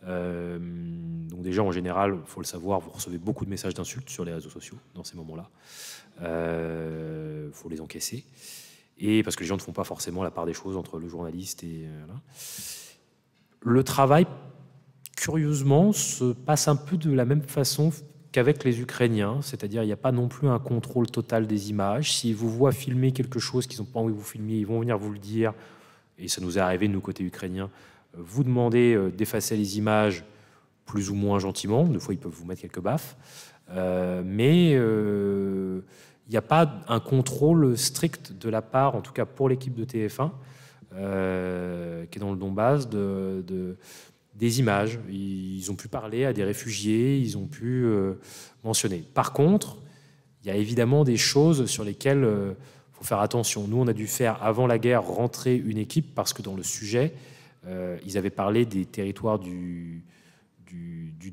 donc déjà, en général, il faut le savoir, vous recevez beaucoup de messages d'insultes sur les réseaux sociaux dans ces moments-là. Il faut les encaisser. Et parce que les gens ne font pas forcément la part des choses entre le journaliste et. Euh, le travail, curieusement, se passe un peu de la même façon qu'avec les Ukrainiens, c'est-à-dire il n'y a pas non plus un contrôle total des images. S'ils vous voient filmer quelque chose qu'ils n'ont pas envie de vous filmer, ils vont venir vous le dire. Et ça nous est arrivé, nous, côté ukrainien, euh, vous demandez euh, d'effacer les images plus ou moins gentiment. Des fois, ils peuvent vous mettre quelques baffes. mais il n'y a pas un contrôle strict de la part, en tout cas pour l'équipe de TF1, euh, qui est dans le Donbass, des images. Ils ont pu parler à des réfugiés, ils ont pu euh, mentionner. Par contre, il y a évidemment des choses sur lesquelles il euh, faut faire attention. Nous, on a dû faire, avant la guerre, rentrer une équipe parce que dans le sujet, ils avaient parlé des territoires du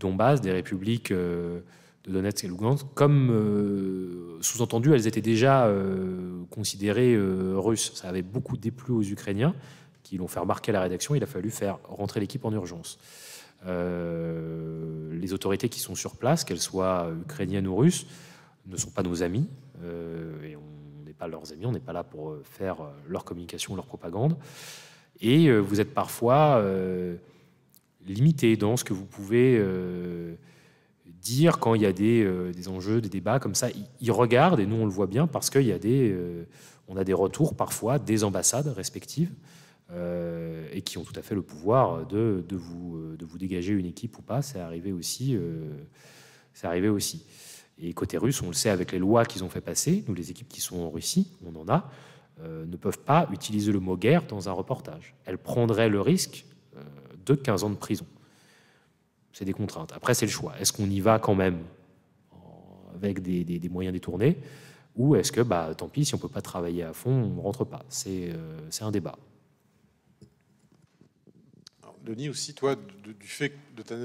Donbass, des républiques de Donetsk et Lugansk, comme euh, sous-entendu, elles étaient déjà euh, considérées euh, russes. Ça avait beaucoup déplu aux Ukrainiens, qui l'ont fait remarquer à la rédaction. Il a fallu faire rentrer l'équipe en urgence. les autorités qui sont sur place, qu'elles soient ukrainiennes ou russes, ne sont pas nos amis, et on n'est pas leurs amis, on n'est pas là pour faire leur communication, leur propagande. Et vous êtes parfois limité dans ce que vous pouvez dire quand il y a des, euh, enjeux, des débats comme ça. Ils, regardent, et nous on le voit bien, parce qu'il y a des, euh, on a des retours parfois des ambassades respectives, euh, et qui ont tout à fait le pouvoir de, vous, de vous dégager une équipe ou pas. C'est arrivé aussi. c'est arrivé aussi. Et côté russe, on le sait avec les lois qu'ils ont fait passer, nous les équipes qui sont en Russie, on en a, ne peuvent pas utiliser le mot guerre dans un reportage. Elles prendraient le risque de 15 ans de prison c'est des contraintes. Après, c'est le choix. Est-ce qu'on y va quand même avec des, moyens détournés ou est-ce que, bah, tant pis, si on ne peut pas travailler à fond, on ne rentre pas euh, C'est un débat. Denis, aussi, toi, du fait de ta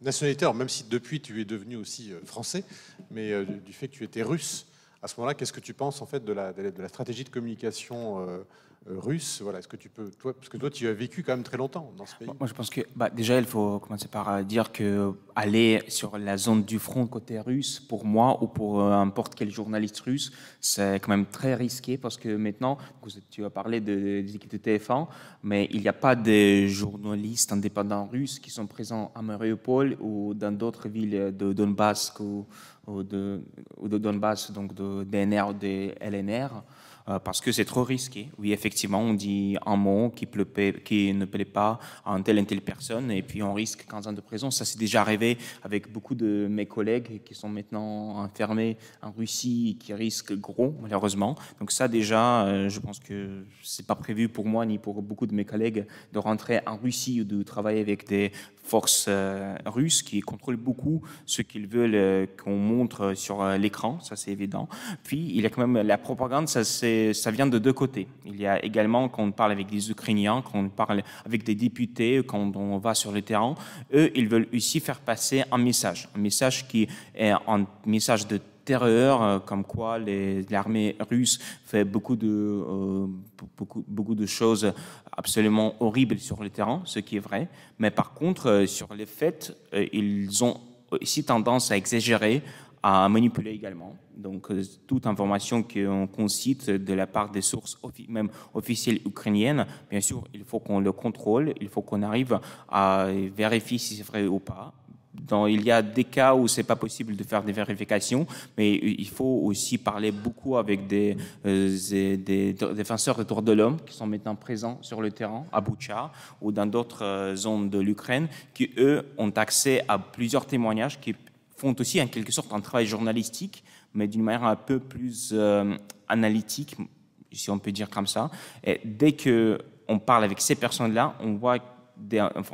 nationalité, même si depuis tu es devenu aussi euh, français, mais euh, du fait que tu étais russe, à ce moment-là, qu'est-ce que tu penses en fait de la, stratégie de communication euh, russe. Voilà, est-ce que tu peux, parce que toi, tu as vécu quand même très longtemps dans ce pays. Moi, je pense que bah, déjà, il faut commencer par euh, dire que euh, aller sur la zone du front côté russe, pour moi ou pour n'importe quel journaliste russe, c'est quand même très risqué parce que maintenant, tu as parlé de, des équipes de TF1, mais il n'y a pas de journalistes indépendants russes qui sont présents à Mariupol ou dans d'autres villes de Donbass ou, de, ou de Donbass, donc de DNR ou de LNR. Euh, parce que c'est trop risqué. Oui, effectivement, on dit un mot qui, qui ne plaît pas à telle et telle personne, et puis on risque 15 ans de prison. Ça s'est déjà arrivé avec beaucoup de mes collègues qui sont maintenant enfermés en Russie et qui risquent gros, malheureusement. Donc ça, déjà, euh, je pense que c'est pas prévu pour moi ni pour beaucoup de mes collègues de rentrer en Russie ou de travailler avec des forces euh, russes russe qui contrôle beaucoup ce qu'ils veulent euh, qu'on montre sur euh, l'écran, ça c'est évident. Puis il y a quand même la propagande, ça, ça vient de deux côtés. Il y a également quand on parle avec les Ukrainiens, quand on parle avec des députés, quand on va sur le terrain, eux ils veulent aussi faire passer un message, un message qui est un message de euh, comme quoi l'armée russe fait beaucoup de, euh, beaucoup, de choses absolument horribles sur le terrain, ce qui est vrai. Mais par contre, euh, sur les faits, ils ont aussi tendance à exagérer, à manipuler également. Donc, toute information qu'on cite de la part des sources même officielles ukrainiennes, bien sûr, il faut qu'on le contrôle, il faut qu'on arrive à vérifier si c'est vrai ou pas il y a des cas où c'est pas possible de faire des vérifications, mais il faut aussi parler beaucoup avec des, euh, défenseurs des droits de l'homme qui sont maintenant présents sur le terrain à Boucha ou dans d'autres euh, zones de l'Ukraine, qui eux ont accès à plusieurs témoignages qui font aussi en quelque sorte un travail journalistique, mais d'une manière un peu plus euh, analytique, si on peut dire comme ça. Et dès que on parle avec ces personnes-là, on voit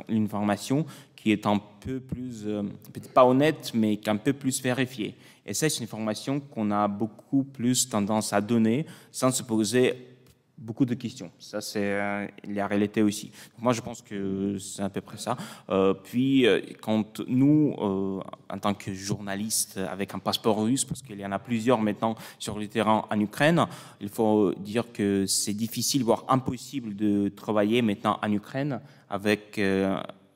une information est un peu plus, euh, peut-être pas honnête, mais qu'un peu plus vérifié. Et ça, c'est une information qu'on a beaucoup plus tendance à donner sans se poser beaucoup de questions. Ça, c'est euh, la réalité aussi. Moi, je pense que c'est à peu près ça. Euh, puis, quand nous, en tant que journalistes avec un passeport russe, parce qu'il y en a plusieurs maintenant sur le terrain en Ukraine, il faut dire que c'est difficile, voire impossible de travailler maintenant en Ukraine avec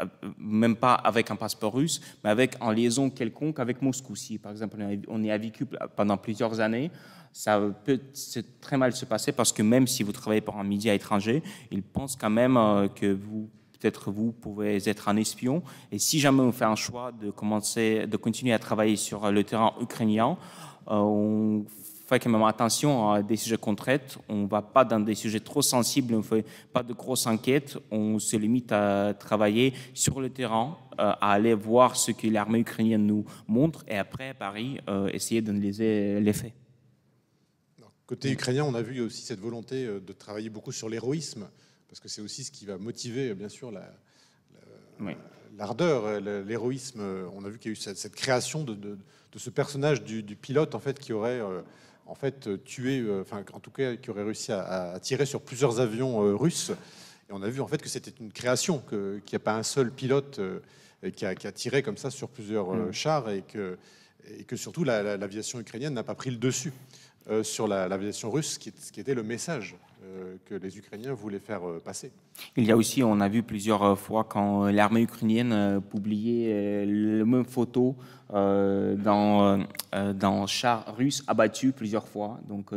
euh, même pas avec un passeport russe, mais avec en liaison quelconque avec Moscou. Si, par exemple, on est a vécu pendant plusieurs années, ça peut très mal se passer parce que même si vous travaillez pour un média étranger, ils pensent quand même euh, que vous peut-être vous pouvez être un espion. Et si jamais on fait un choix de commencer, de continuer à travailler sur le terrain ukrainien, euh, on même attention à des sujets qu'on traite. On ne va pas dans des sujets trop sensibles, on ne fait pas de grosses enquêtes. On se limite à travailler sur le terrain, euh, à aller voir ce que l'armée ukrainienne nous montre et après, à Paris, euh, essayer d'analyser les faits. Côté ukrainien, on a vu aussi cette volonté euh, de travailler beaucoup sur l'héroïsme, parce que c'est aussi ce qui va motiver, bien sûr, la, l'ardeur, l'héroïsme. On a vu qu'il y a eu cette, création de, ce personnage du, du pilote, en fait, qui aurait en fait euh, tué, euh, enfin en tout cas qui aurait réussi à, tirer sur plusieurs avions euh, russes. Et on a vu en fait que c'était une création, qu'il n'y a pas un seul pilote qui a, tiré comme ça sur plusieurs mm. chars et que, et que surtout l'aviation ukrainienne n'a pas pris le dessus sur l'aviation russe, ce qui était le message. Euh, que les Ukrainiens voulaient faire euh, passer. Il y a aussi, on a vu plusieurs euh, fois quand l'armée ukrainienne publiait la même photo dans, dans char russe abattu plusieurs fois, donc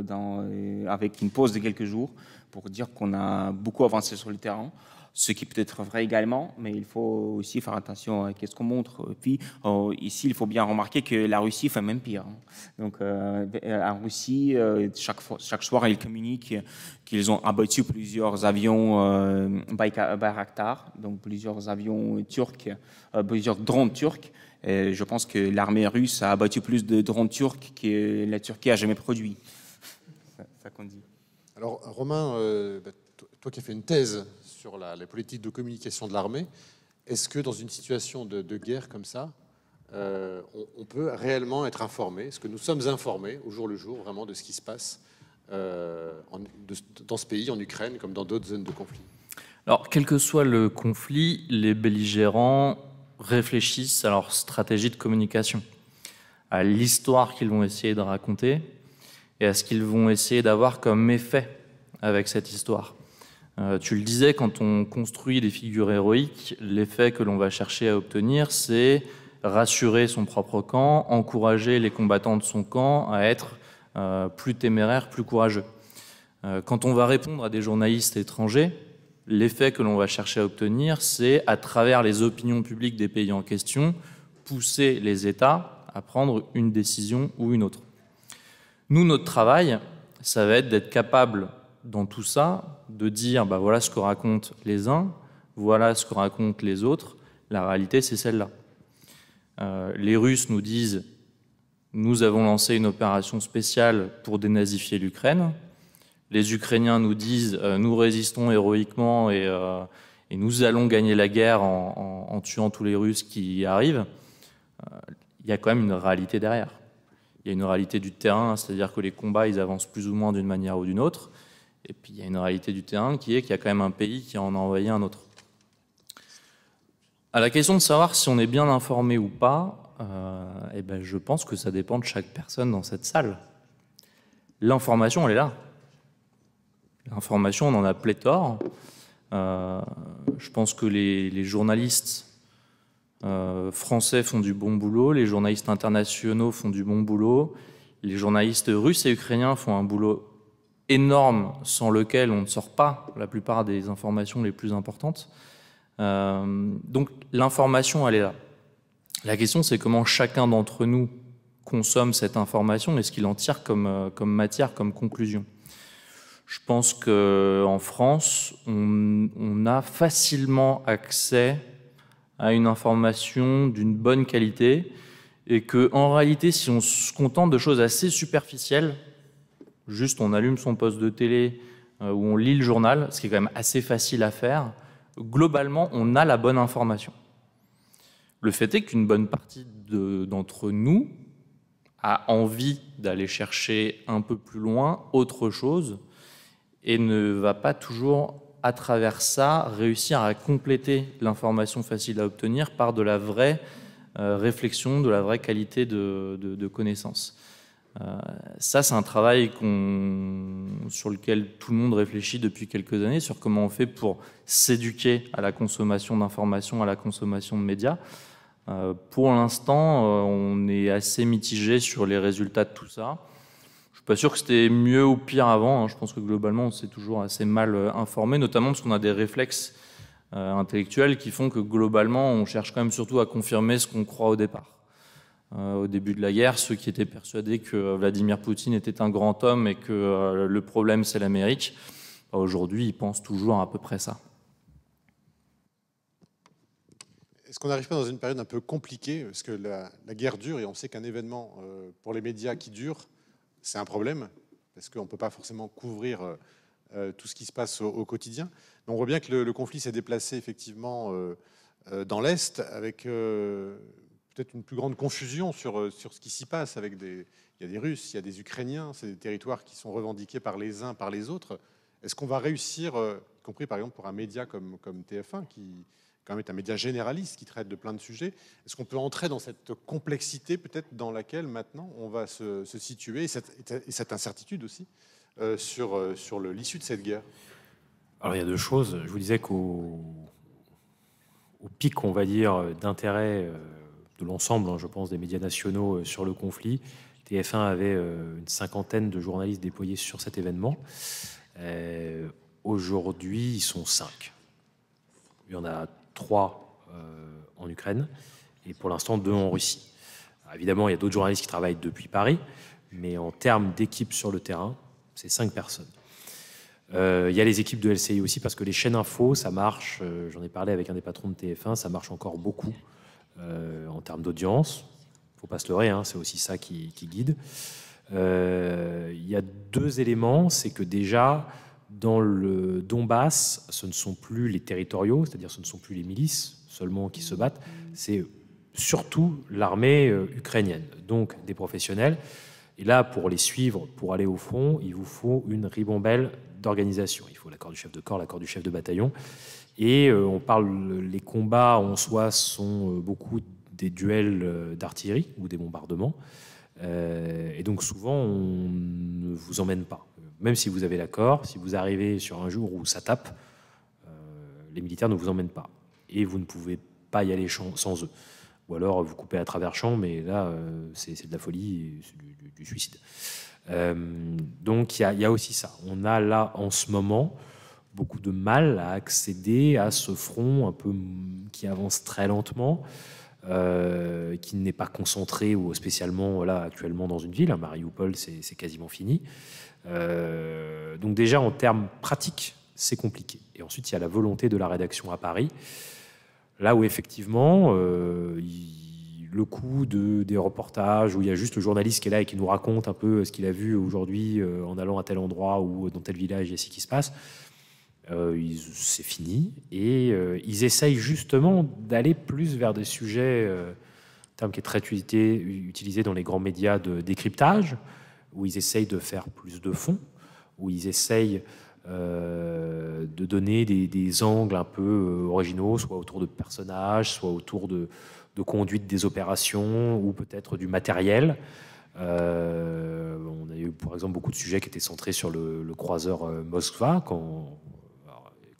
avec une pause de quelques jours, pour dire qu'on a beaucoup avancé sur le terrain ce qui peut être vrai également, mais il faut aussi faire attention à ce qu'on montre. puis euh, ici, il faut bien remarquer que la Russie fait même pire. Hein. Donc euh, en Russie, euh, chaque, chaque soir, ils communiquent qu'ils ont abattu plusieurs avions Bayraktar, donc plusieurs avions turcs, plusieurs drones turcs. je pense que l'armée russe a abattu plus de drones turcs que la Turquie a jamais produit. ça qu'on dit. Alors Romain, bah, toi qui as fait une thèse sur la, politique de communication de l'armée. Est-ce que dans une situation de, guerre comme ça, euh, on, peut réellement être informé Est-ce que nous sommes informés au jour le jour vraiment de ce qui se passe euh, dans ce pays, en Ukraine, comme dans d'autres zones de conflit Alors, quel que soit le conflit, les belligérants réfléchissent à leur stratégie de communication, à l'histoire qu'ils vont essayer de raconter et à ce qu'ils vont essayer d'avoir comme effet avec cette histoire. Euh, tu le disais, quand on construit des figures héroïques, l'effet que l'on va chercher à obtenir, c'est rassurer son propre camp, encourager les combattants de son camp à être euh, plus téméraires, plus courageux. Euh, quand on va répondre à des journalistes étrangers, l'effet que l'on va chercher à obtenir, c'est à travers les opinions publiques des pays en question, pousser les États à prendre une décision ou une autre. Nous, notre travail, ça va être d'être capable dans tout ça de dire bah voilà ce que racontent les uns, voilà ce que racontent les autres, la réalité c'est celle-là. Euh, les Russes nous disent nous avons lancé une opération spéciale pour dénazifier l'Ukraine. Les Ukrainiens nous disent euh, nous résistons héroïquement euh, et, nous allons gagner la guerre en, tuant tous les Russes qui y arrivent. Il y a quand même une réalité derrière. Il y a une réalité du terrain, c'est-à-dire que les combats ils avancent plus ou moins d'une manière ou d'une autre. Et puis il y a une réalité du terrain qui est qu'il y a quand même un pays qui en a envoyé un autre. À la question de savoir si on est bien informé ou pas, euh, eh ben, je pense que ça dépend de chaque personne dans cette salle. L'information, elle est là. L'information, on en a pléthore. Euh, je pense que les, journalistes euh, français font du bon boulot, les journalistes internationaux font du bon boulot, les journalistes russes et ukrainiens font un boulot énorme sans lequel on ne sort pas la plupart des informations les plus importantes. Euh, donc l'information, elle est là. La question, c'est comment chacun d'entre nous consomme cette information et ce qu'il en tire comme, euh, comme matière, comme conclusion. Je pense qu'en France, on, on, a facilement accès à une information d'une bonne qualité et que, en réalité, si on se contente de choses assez superficielles, Juste, on allume son poste de télé euh, ou on lit le journal, ce qui est quand même assez facile à faire. Globalement, on a la bonne information. Le fait est qu'une bonne partie d'entre nous a envie d'aller chercher un peu plus loin autre chose et ne va pas toujours à travers ça réussir à compléter l'information facile à obtenir par de la vraie euh, réflexion, de la vraie qualité de, de connaissance. Euh, ça, c'est un travail sur lequel tout le monde réfléchit depuis quelques années, sur comment on fait pour s'éduquer à la consommation d'informations, à la consommation de médias. Euh, pour l'instant, euh, on est assez mitigé sur les résultats de tout ça. Je suis pas sûr que c'était mieux ou pire avant. Hein. Je pense que globalement, on s'est toujours assez mal informé, notamment parce qu'on a des réflexes intellectuels qui font que globalement, on cherche quand même surtout à confirmer ce qu'on croit au départ. Euh, au début de la guerre, ceux qui étaient persuadés que Vladimir Poutine était un grand homme et que euh, le problème c'est l'Amérique, bah, aujourd'hui ils pensent toujours à peu près ça. Est-ce qu'on n'arrive pas dans une période un peu compliquée Parce que la, guerre dure et on sait qu'un événement euh, pour les médias qui dure, c'est un problème, parce qu'on ne peut pas forcément couvrir tout ce qui se passe au, quotidien. on voit bien que le conflit s'est déplacé effectivement dans l'Est, avec peut-être une plus grande confusion sur, euh, sur ce qui s'y passe. Avec des, il y a des Russes, il y a des Ukrainiens, c'est des territoires qui sont revendiqués par les uns, par les autres. Est-ce qu'on va réussir, euh, y compris par exemple pour un média comme, comme TF1, qui quand même est un média généraliste qui traite de plein de sujets, est-ce qu'on peut entrer dans cette complexité peut-être dans laquelle maintenant on va se, se situer et cette, incertitude aussi euh, sur, sur l'issue de cette guerre Alors il y a deux choses. Je vous disais qu'au au pic, on va dire, d'intérêt de l'ensemble, hein, je pense, des médias nationaux euh, sur le conflit. TF1 avait euh, une cinquantaine de journalistes déployés sur cet événement. Euh, aujourd'hui, ils sont cinq. Il y en a trois en Ukraine et pour l'instant deux en Russie. évidemment, il y a d'autres journalistes qui travaillent depuis Paris, mais en termes d'équipe sur le terrain, c'est cinq personnes. Il y a les équipes de LCI aussi, parce que les chaînes info, ça marche, j'en ai parlé avec un des patrons de TF1, ça marche encore beaucoup. Euh, en termes d'audience. Il ne faut pas se leurrer, hein, c'est aussi ça qui, guide. Euh, il y a deux éléments, c'est que déjà, dans le Donbass, ce ne sont plus les territoriaux, c'est-à-dire ce ne sont plus les milices seulement qui se battent, c'est surtout l'armée euh, ukrainienne, donc des professionnels. Et là, pour les suivre, pour aller au front, il vous faut une ribambelle d'organisation. Il faut l'accord du chef de corps, l'accord du chef de bataillon. Et euh, on parle, les combats en soi sont euh, beaucoup des duels euh, d'artillerie ou des bombardements. et donc souvent, on ne vous emmène pas. Même si vous avez l'accord, si vous arrivez sur un jour où ça tape, les militaires ne vous emmènent pas. Et vous ne pouvez pas y aller sans eux. Ou alors vous coupez à travers champ, mais là, c'est de la folie, c'est du, suicide. donc il y, a aussi ça. On a là, en ce moment, beaucoup de mal à accéder à ce front un peu qui avance très lentement, euh, qui n'est pas concentré ou spécialement là actuellement dans une ville. À hein, Mariupol, c'est quasiment fini. Euh, donc déjà en termes pratiques, c'est compliqué. Et ensuite, il y a la volonté de la rédaction à Paris, là où effectivement euh, le coup de, des reportages où il y a juste le journaliste qui est là et qui nous raconte un peu ce qu'il a vu aujourd'hui en allant à tel endroit ou dans tel village, et ce qui se passe. Euh, c'est fini. Et euh, ils essayent justement d'aller plus vers des sujets, euh, un terme qui est très utilisé, dans les grands médias de décryptage, où ils essayent de faire plus de fonds, où ils essayent de donner des, angles un peu originaux, soit autour de personnages, soit autour de, de conduite des opérations, ou peut-être du matériel. on a eu par exemple beaucoup de sujets qui étaient centrés sur le, le croiseur Moskva quand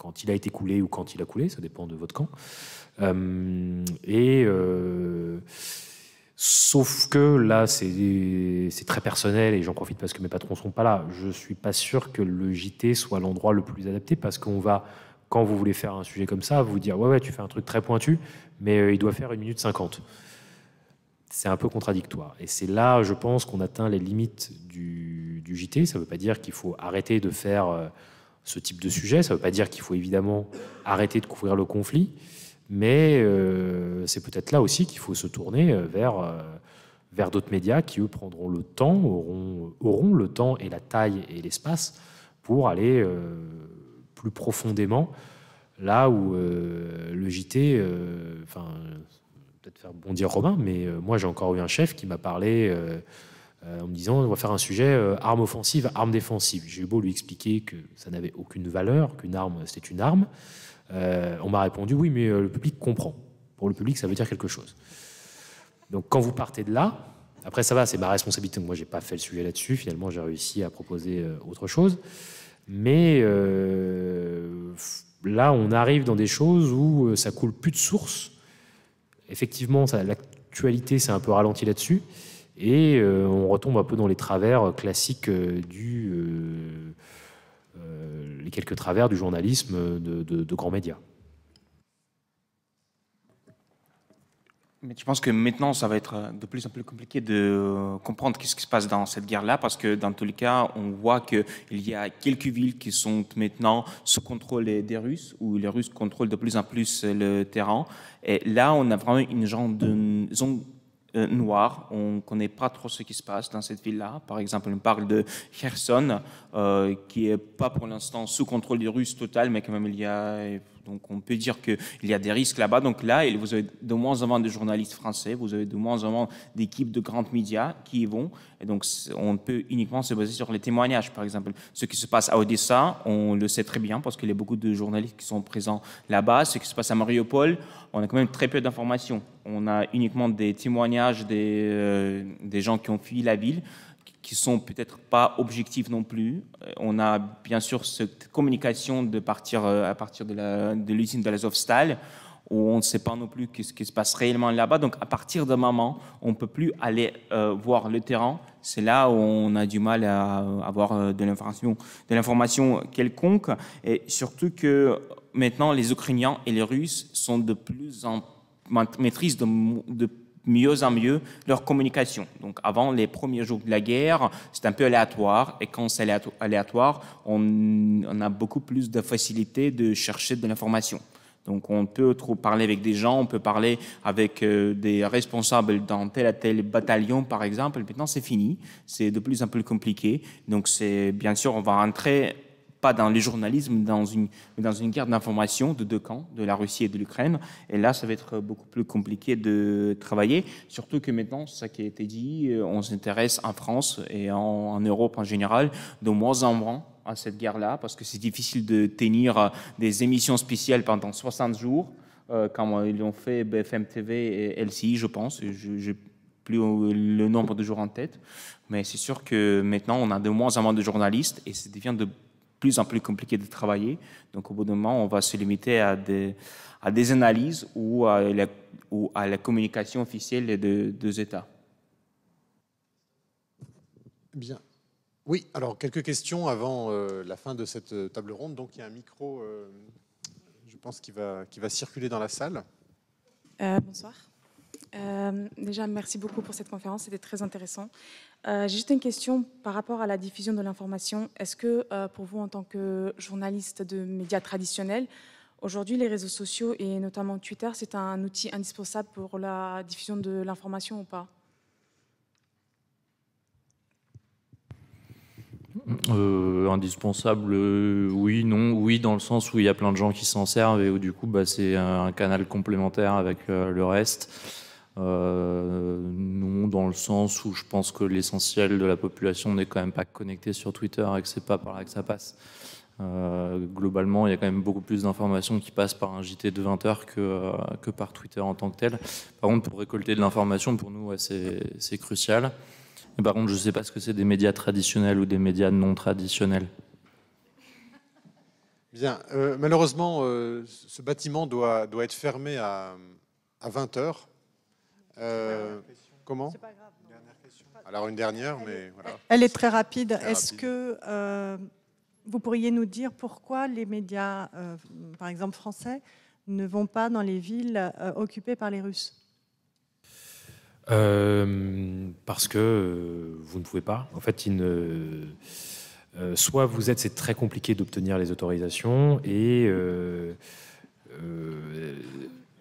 quand il a été coulé ou quand il a coulé, ça dépend de votre camp. Euh, et euh, sauf que là, c'est très personnel et j'en profite parce que mes patrons sont pas là. Je suis pas sûr que le JT soit l'endroit le plus adapté parce qu'on va, quand vous voulez faire un sujet comme ça, vous dire ouais ouais, tu fais un truc très pointu, mais euh, il doit faire une minute cinquante. C'est un peu contradictoire. Et c'est là, je pense, qu'on atteint les limites du JT. Ça ne veut pas dire qu'il faut arrêter de faire ce type de sujet. Ça ne veut pas dire qu'il faut évidemment arrêter de couvrir le conflit, mais euh, c'est peut-être là aussi qu'il faut se tourner euh, vers, euh, vers d'autres médias qui, eux, prendront le temps, auront, auront le temps et la taille et l'espace pour aller plus profondément là où le JT, enfin, peut-être faire bondir Romain, mais moi j'ai encore eu un chef qui m'a parlé euh, en me disant on va faire un sujet euh, arme offensive, arme défensive. J'ai eu beau lui expliquer que ça n'avait aucune valeur, qu'une arme c'était une arme. Euh, on m'a répondu oui, mais le public comprend. Pour le public, ça veut dire quelque chose. Donc quand vous partez de là, après ça va, c'est ma responsabilité. moi, j'ai pas fait le sujet là-dessus. Finalement, j'ai réussi à proposer autre chose. Mais là, on arrive dans des choses où ça coule plus de source. Effectivement, l'actualité s'est un peu ralentie là-dessus. Et euh, on retombe un peu dans les travers euh, classiques euh, du. les quelques travers du journalisme de, grands médias. Mais je pense que maintenant, ça va être de plus en plus compliqué de comprendre ce qui se passe dans cette guerre-là, parce que dans tous les cas, on voit qu'il y a quelques villes qui sont maintenant sous contrôle des Russes, où les Russes contrôlent de plus en plus le terrain. Et là, on a vraiment une genre de zone euh, noir. On ne connaît pas trop ce qui se passe dans cette ville-là. Par exemple, on parle de Kherson, euh, qui n'est pas pour l'instant sous contrôle des Russes total, mais quand même, il y a. Donc, on peut dire qu'il y a des risques là-bas. Donc, là, vous avez de moins en moins de journalistes français, vous avez de moins en moins d'équipes de grands médias qui y vont. Et donc, on peut uniquement se baser sur les témoignages, par exemple. Ce qui se passe à Odessa, on le sait très bien parce qu'il y a beaucoup de journalistes qui sont présents là-bas. Ce qui se passe à Mariupol, on a quand même très peu d'informations on a uniquement des témoignages euh, des, gens qui ont fui la ville, qui sont peut-être pas objectifs non plus. Euh, on a bien sûr cette communication de partir euh, à partir de l'usine de Zofstal, où on ne sait pas non plus ce qui se passe réellement là-bas. Donc à partir de maintenant, on ne peut plus aller voir le terrain. C'est là où on a du mal à, avoir de l'information, de l'information quelconque, et surtout que maintenant les Ukrainiens et les Russes sont de plus en plus maîtrisent de, mieux en mieux leur communication. Donc avant les premiers jours de la guerre, c'est un peu aléatoire et quand c'est aléatoire, on, a beaucoup plus de facilité de chercher de l'information. Donc on peut trop parler avec des gens, on peut parler avec euh, des responsables dans tel à tel bataillon par exemple. Maintenant c'est fini, c'est de plus en plus compliqué. Donc c'est bien sûr on va rentrer pas dans le journalisme, dans une, dans une guerre d'information de deux camps, de la Russie et de l'Ukraine. Et là, ça va être beaucoup plus compliqué de travailler, surtout que maintenant, ça qui a été dit, euh, on s'intéresse en France et en, Europe en général de moins en moins à cette guerre-là, parce que c'est difficile de tenir euh, des émissions spéciales pendant 60 jours, euh, comme ils l'ont fait BFM TV et LCI, je pense. Je n'ai plus le nombre de jours en tête. Mais c'est sûr que maintenant, on a de moins en moins de journalistes et ça devient de plus en plus compliqué de travailler. Donc, au bout d'un moment, on va se limiter à des, à des analyses ou à, la, ou à la communication officielle des deux, États. Bien. Oui, alors quelques questions avant euh, la fin de cette euh, table ronde. Donc il y a un micro, euh, je pense, qui va, qui va circuler dans la salle. bonsoir. déjà, merci beaucoup pour cette conférence, c'était très intéressant. Euh, j'ai juste une question par rapport à la diffusion de l'information. Est-ce que euh, pour vous, en tant que journaliste de médias traditionnels, aujourd'hui les réseaux sociaux et notamment Twitter, c'est un outil indispensable pour la diffusion de l'information ou pas euh, indispensable, oui, non, oui, dans le sens où il y a plein de gens qui s'en servent et où du coup, bah, c'est un canal complémentaire avec le reste. Euh, non, dans le sens où je pense que l'essentiel de la population n'est quand même pas connecté sur Twitter et que c'est pas par là que ça passe. Euh, globalement, il y a quand même beaucoup plus d'informations qui passent par un JT de 20 heures que, euh, que par Twitter en tant que tel. Par contre, pour récolter de l'information, pour nous, c'est crucial. Et par contre, je ne sais pas ce que c'est des médias traditionnels ou des médias non traditionnels. Bien. malheureusement, ce bâtiment doit, doit être fermé à, à 20 heures. Euh, comment Alors une dernière, mais voilà. Elle est très rapide. Est-ce que euh, vous pourriez nous dire pourquoi les médias, euh, par exemple français, ne vont pas dans les villes occupées par les Russes Parce que vous ne pouvez pas. En fait, soit vous êtes, c'est très compliqué d'obtenir les autorisations, et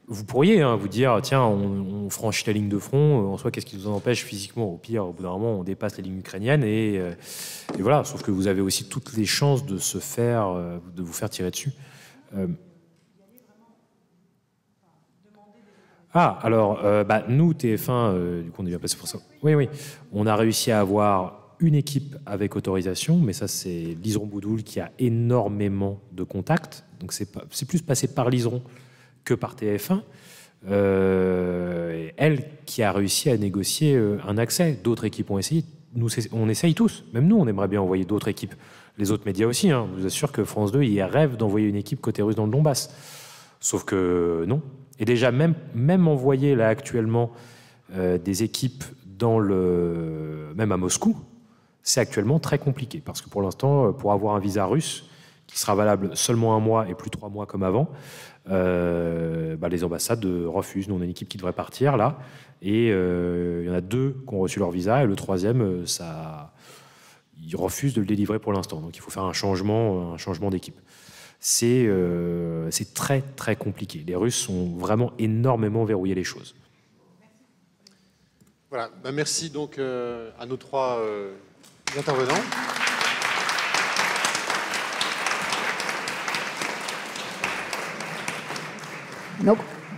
vous pourriez hein, vous dire, tiens, on, franchit la ligne de front, euh, en soi, qu'est-ce qui nous en empêche physiquement Au pire, au bout d'un moment, on dépasse la ligne ukrainienne, euh, et, voilà, sauf que vous avez aussi toutes les chances de se faire, euh, de vous faire tirer dessus. Ah, alors, bah, nous, TF1, du coup, on est bien passé pour ça. Oui, oui, on a réussi à avoir une équipe avec autorisation, mais ça, c'est Liseron Boudoul qui a énormément de contacts, donc c'est plus passé par Liseron que par TF1. Euh, elle qui a réussi à négocier euh, un accès. D'autres équipes ont essayé. Nous, on essaye tous. Même nous, on aimerait bien envoyer d'autres équipes. Les autres médias aussi. Hein. Je vous assure que France 2, il rêve d'envoyer une équipe côté russe dans le Donbass. Sauf que non. Et déjà, même, même envoyer là actuellement euh, des équipes dans le, même à Moscou, c'est actuellement très compliqué. Parce que pour l'instant, pour avoir un visa russe, qui sera valable seulement un mois et plus trois mois comme avant, euh, bah, les ambassades refusent. Nous, on a une équipe qui devrait partir là, et euh, il y en a deux qui ont reçu leur visa, et le troisième, euh, ça, ils refusent de le délivrer pour l'instant. Donc il faut faire un changement, un changement d'équipe. C'est très, très compliqué. Les Russes ont vraiment énormément verrouillé les choses. Voilà, bah, merci donc à nos trois intervenants.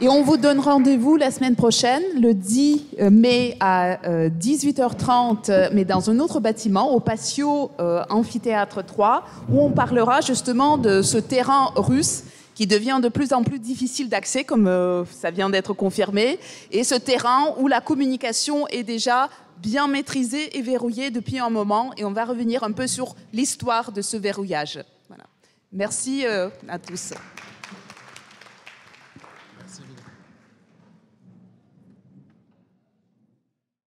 et on vous donne rendez-vous la semaine prochaine, le 10 euh, mai à 18h30, euh, euh, mais dans un autre bâtiment, au patio Amphithéâtre 3, où on parlera justement de ce terrain russe qui devient de plus en plus difficile d'accès, comme ça vient d'être confirmé, et ce terrain où la communication est déjà bien maîtrisée et verrouillée depuis un moment, et on va revenir un peu sur l'histoire de ce verrouillage. Voilà. Merci à tous.